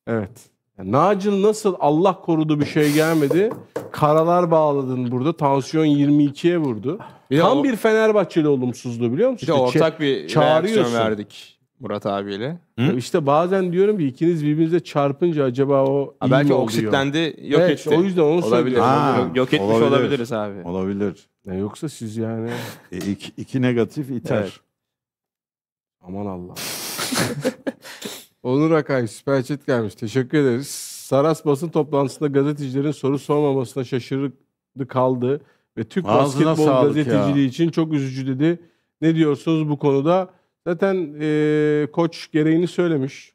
Evet. Yani Nacil nasıl Allah korudu bir şey gelmedi. Karalar bağladın burada. Tansiyon 22'ye vurdu. Bir Tam o, bir Fenerbahçeli olumsuzluğu biliyor musun? Bir de ortak bir çağırıyorsun. verdik. Murat abiyle. Hı? İşte bazen diyorum ki ikiniz birbirinize çarpınca acaba o ha, iyi belki mi oksitlendi, yok evet, etti. O yüzden onu olabilir. Ha, yok, etmiş olabilir. olabiliriz abi. Olabilir. Ya yoksa siz yani e, iki, iki negatif iter. Evet. Aman Allah. *laughs* Onur Akay süper chat gelmiş. Teşekkür ederiz. Saras basın toplantısında gazetecilerin soru sormamasına şaşırdı kaldı ve Türk Ağzına basketbol gazeteciliği ya. için çok üzücü dedi. Ne diyorsunuz bu konuda? Zaten e, koç gereğini söylemiş.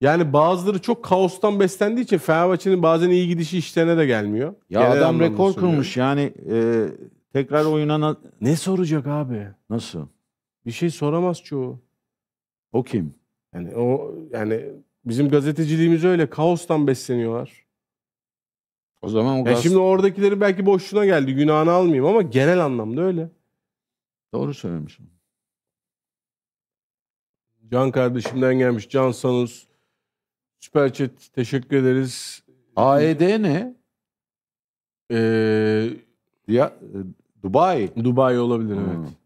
Yani bazıları çok kaostan beslendiği için Fenerbahçe'nin bazen iyi gidişi işlerine de gelmiyor. Ya Genel adam rekor söylüyorum. kurmuş yani e, tekrar oyuna ne soracak abi? Nasıl? Bir şey soramaz çoğu. O kim? Yani o yani bizim gazeteciliğimiz öyle kaostan besleniyorlar. O zaman o gaz... şimdi oradakilerin belki boşluğuna geldi. Günahını almayayım ama genel anlamda öyle. Doğru söylemişim. Can kardeşimden gelmiş. Can Sanus. Süper chat teşekkür ederiz. AED ne? Ee, ya, e, Dubai. Dubai olabilir hmm. evet.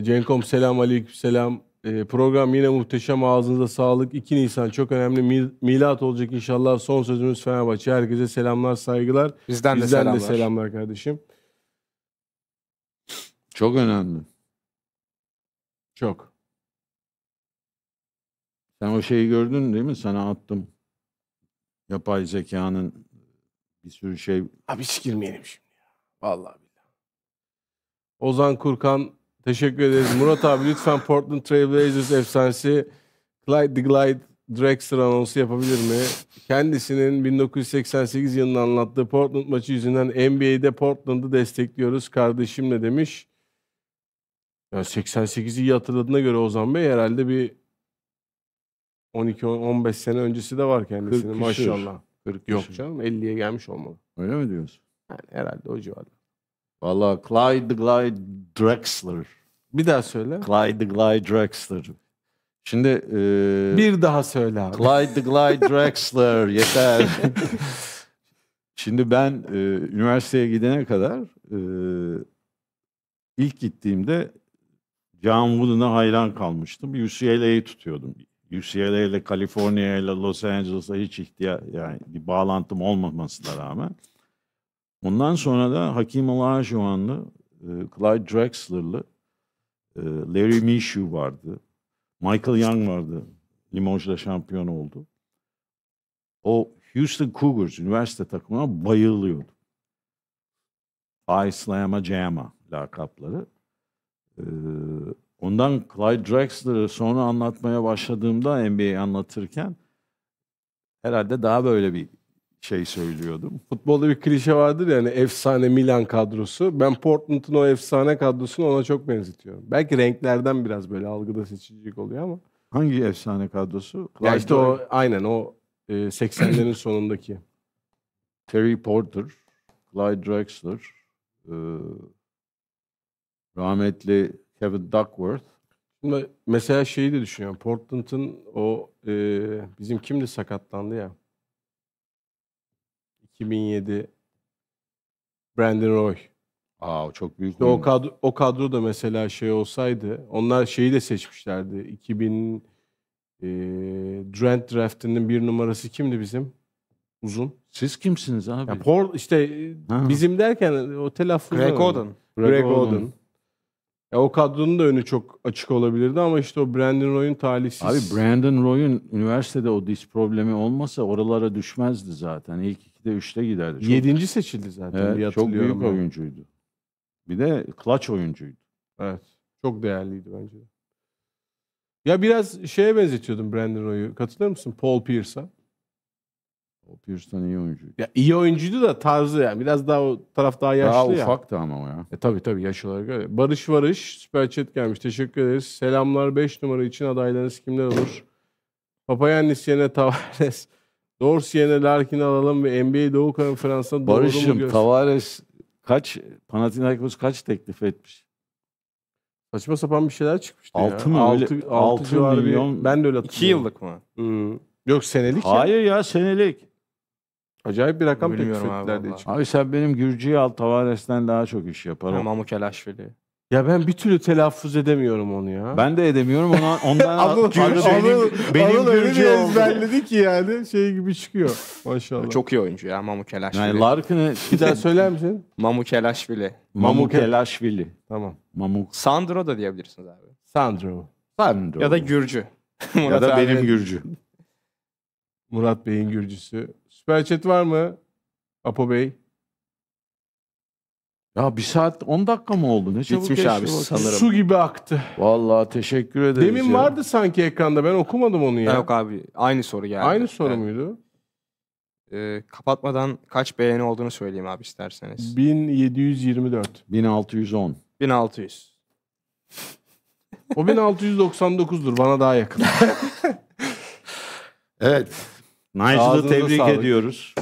Ee, Cenkom selam aleyküm selam. Ee, program yine muhteşem ağzınıza sağlık. 2 Nisan çok önemli Mil milat olacak inşallah. Son sözümüz Fenerbahçe. Herkese selamlar saygılar. Bizden, Bizden de, selamlar. de selamlar kardeşim. Çok önemli. Çok. Sen o şeyi gördün değil mi? Sana attım. Yapay zekanın bir sürü şey. Abi hiç girmeyelim şimdi ya. Vallahi billahi. Ozan Kurkan teşekkür ederiz. Murat abi lütfen Portland Trailblazers efsanesi Clyde the Glide Drexler anonsu yapabilir mi? Kendisinin 1988 yılında anlattığı Portland maçı yüzünden NBA'de Portland'ı destekliyoruz kardeşimle demiş. Yani 88'i iyi hatırladığına göre Ozan Bey herhalde bir 12-15 sene öncesi de var kendisini maşallah. 40 Yok canım 50'ye gelmiş olmalı. Öyle mi diyorsun? Yani herhalde o civarda. Valla Clyde Clyde Drexler. Bir daha söyle. Clyde Clyde Drexler. Şimdi e, bir daha söyle abi. Clyde Clyde *laughs* Drexler yeter. Şimdi ben e, üniversiteye gidene kadar e, ilk gittiğimde John Wooden'a hayran kalmıştım. UCLA'yı tutuyordum. UCLA ile Kaliforniya ile Los Angeles'a hiç ihtiya yani bir bağlantım olmamasına rağmen. Ondan sonra da Hakim Olajuwon'lu, e, Clyde Drexler'lı, e, Larry Minshew vardı. Michael Young vardı. Limoges'la şampiyon oldu. O Houston Cougars üniversite takımına bayılıyordu. Ice Lama Jama lakapları. Ee, Ondan Clyde Drexler'ı sonra anlatmaya başladığımda NBA'yi anlatırken herhalde daha böyle bir şey söylüyordum. Futbolda bir klişe vardır yani efsane Milan kadrosu. Ben Portland'ın o efsane kadrosunu ona çok benzetiyorum. Belki renklerden biraz böyle algıda seçicilik oluyor ama. Hangi efsane kadrosu? Ya işte o aynen o e, 80'lerin *clears throat* sonundaki. Terry Porter, Clyde Drexler, e, rahmetli Kevin Duckworth. mesela şeyi de düşünüyorum. Portland'ın o e, bizim kimdi sakatlandı ya? 2007 Brandon Roy. Aa o çok büyük. İşte o kadro o kadro da mesela şey olsaydı onlar şeyi de seçmişlerdi. 2000 e, Durant draftının bir numarası kimdi bizim? Uzun. Siz kimsiniz abi? Ya Paul işte ha. bizim derken o telaffuz. Greg Oden. Greg Oden. Ya o kadronun da önü çok açık olabilirdi ama işte o Brandon Roy'un talihsiz. Abi Brandon Roy'un üniversitede o diş problemi olmasa oralara düşmezdi zaten. İlk 2'de üçte giderdi. Çok, Yedinci seçildi zaten Evet, çok büyük ben. oyuncuydu. Bir de clutch oyuncuydu. Evet. Çok değerliydi bence Ya biraz şeye benzetiyordum Brandon Roy'u. Katılır mısın? Paul Pierce'a. O Pearson iyi oyuncu. Ya iyi oyuncuydu da tarzı yani. Biraz daha o taraf daha yaşlı Daha ya. ufaktı ama o ya. E tabii tabii yaş olarak öyle. Barış Varış süper chat gelmiş. Teşekkür ederiz. Selamlar 5 numara için adaylarınız kimler olur? Papayannis yerine Tavares. *laughs* Dors yerine Larkin'i alalım ve NBA Doğu Konferansı'na doğru Barış'ım göz- Tavares kaç Panathinaikos kaç teklif etmiş? Saçma sapan bir şeyler çıkmıştı Altı mı? Öyle- altı altı civarı bir- milyon- Ben de öyle 2 hatırlıyorum. yıllık mı? Hı. Hmm. Yok senelik ya. Hayır ya senelik. Acayip bir rakam Bilmiyorum teklif abi, için. Abi sen benim Gürcü'ye Tavares'ten daha çok iş yaparım. Mamu Kelaşvili. Ya ben bir türlü telaffuz edemiyorum onu ya. Ben de edemiyorum. Ona, ondan *laughs* Anıl, Gürcü, benim, benim Anıl öyle ezberledi ki yani şey gibi çıkıyor. Maşallah. Çok iyi oyuncu ya Mamu Kelaşvili. Yani Larkin'ı bir daha söyler misin? Mamu Kelaşvili. Mamu Kelaşvili. Tamam. Mamu. Sandro da diyebilirsiniz abi. Sandro. Sandro. Ya da Gürcü. ya da benim Gürcü. Murat Bey'in Gürcüsü Süper chat var mı? Apo Bey. Ya bir saat 10 dakika mı oldu? Ne çabuk Bitmiş abi vakit. sanırım. Su gibi aktı. Vallahi teşekkür ederiz Demin ya. vardı sanki ekranda ben okumadım onu ya. Yok abi aynı soru geldi. Aynı soru Yani, muydu? e, kapatmadan kaç beğeni olduğunu söyleyeyim abi isterseniz. 1724. 1610. 1600. O 1699'dur bana daha yakın. *laughs* *laughs* Evet. Nigel'ı Ağzınıza tebrik sağlık. ediyoruz.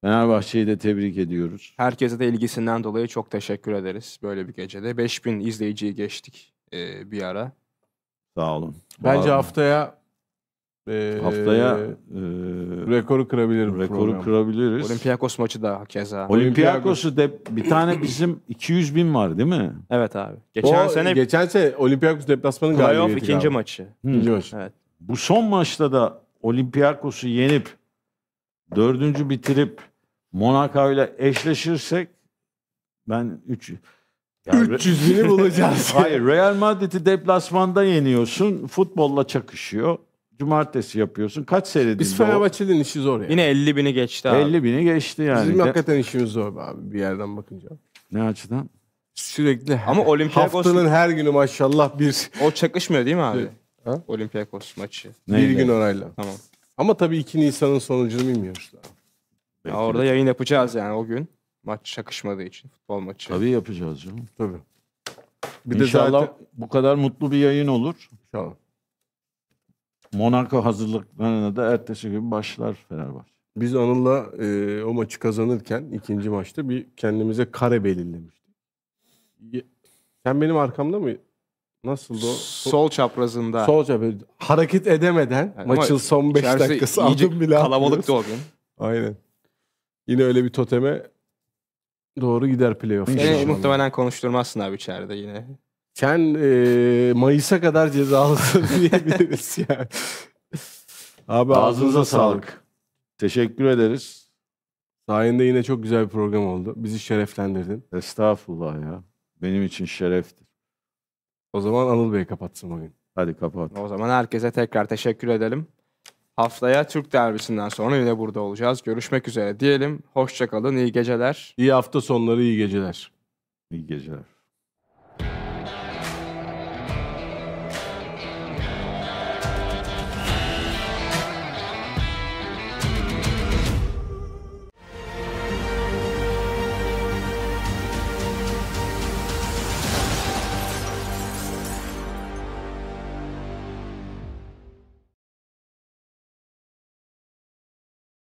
Fenerbahçe'yi de tebrik ediyoruz. Herkese de ilgisinden dolayı çok teşekkür ederiz böyle bir gecede. 5000 izleyiciyi geçtik e, bir ara. Sağ olun. Bence haftaya e, haftaya e, rekoru kırabilirim. rekoru programı. kırabiliriz. Olympiakos maçı da keza. Olympiakos'u de bir tane bizim 200 bin var değil mi? Evet abi. Geçen o, e, sene geçen sene Olympiakos deplasmanın playoff galibiyeti. ikinci galiba. maçı. İkinci maç. Evet. Bu son maçta da Olympiakos'u yenip dördüncü bitirip Monaco ile eşleşirsek ben 3 300 bini bulacağız. *laughs* Hayır Real Madrid'i deplasmanda yeniyorsun. Futbolla çakışıyor. Cumartesi yapıyorsun. Kaç seyredildi Biz Fenerbahçe'nin işi zor yani. Yine 50 bini geçti abi. 50 bini geçti yani. Bizim hakikaten işimiz zor abi bir yerden bakınca. Ne açıdan? Sürekli Ama Olympiakos haftanın her günü maşallah bir o çakışmıyor değil mi abi? Ha? Olympiakos maçı. Bir gün orayla. Tamam. Ama tabii 2 Nisan'ın sonucunu bilmiyoruz daha. Ya orada yayın yapacağız yani o gün. Maç çakışmadığı için futbol maçı. Tabii yapacağız canım. Tabii. Bir İnşallah de zaten... bu kadar mutlu bir yayın olur. İnşallah. Monaco hazırlıklarına da ertesi gün başlar Fenerbahçe. Biz Anıl'la e, o maçı kazanırken ikinci maçta bir kendimize kare belirlemiştik. Sen benim arkamda mı Nasıldı o? Sol çaprazında. Sol çaprazında. Hareket edemeden yani maçın son 5 dakikası adım bile kalabalıktı o gün. Aynen. Yine öyle bir toteme doğru gider playoff. Seni muhtemelen konuşturmazsın abi içeride yine. Sen e, Mayıs'a kadar cezalısın *laughs* diyebiliriz yani. Abi ağzınıza, ağzınıza sağlık. sağlık. Teşekkür ederiz. Sayende yine çok güzel bir program oldu. Bizi şereflendirdin. Estağfurullah ya. Benim için şereftir. O zaman Anıl Bey kapatsın bugün. Hadi kapat. O zaman herkese tekrar teşekkür edelim. Haftaya Türk derbisinden sonra yine burada olacağız. Görüşmek üzere diyelim. Hoşçakalın, iyi geceler. İyi hafta sonları, iyi geceler. İyi geceler.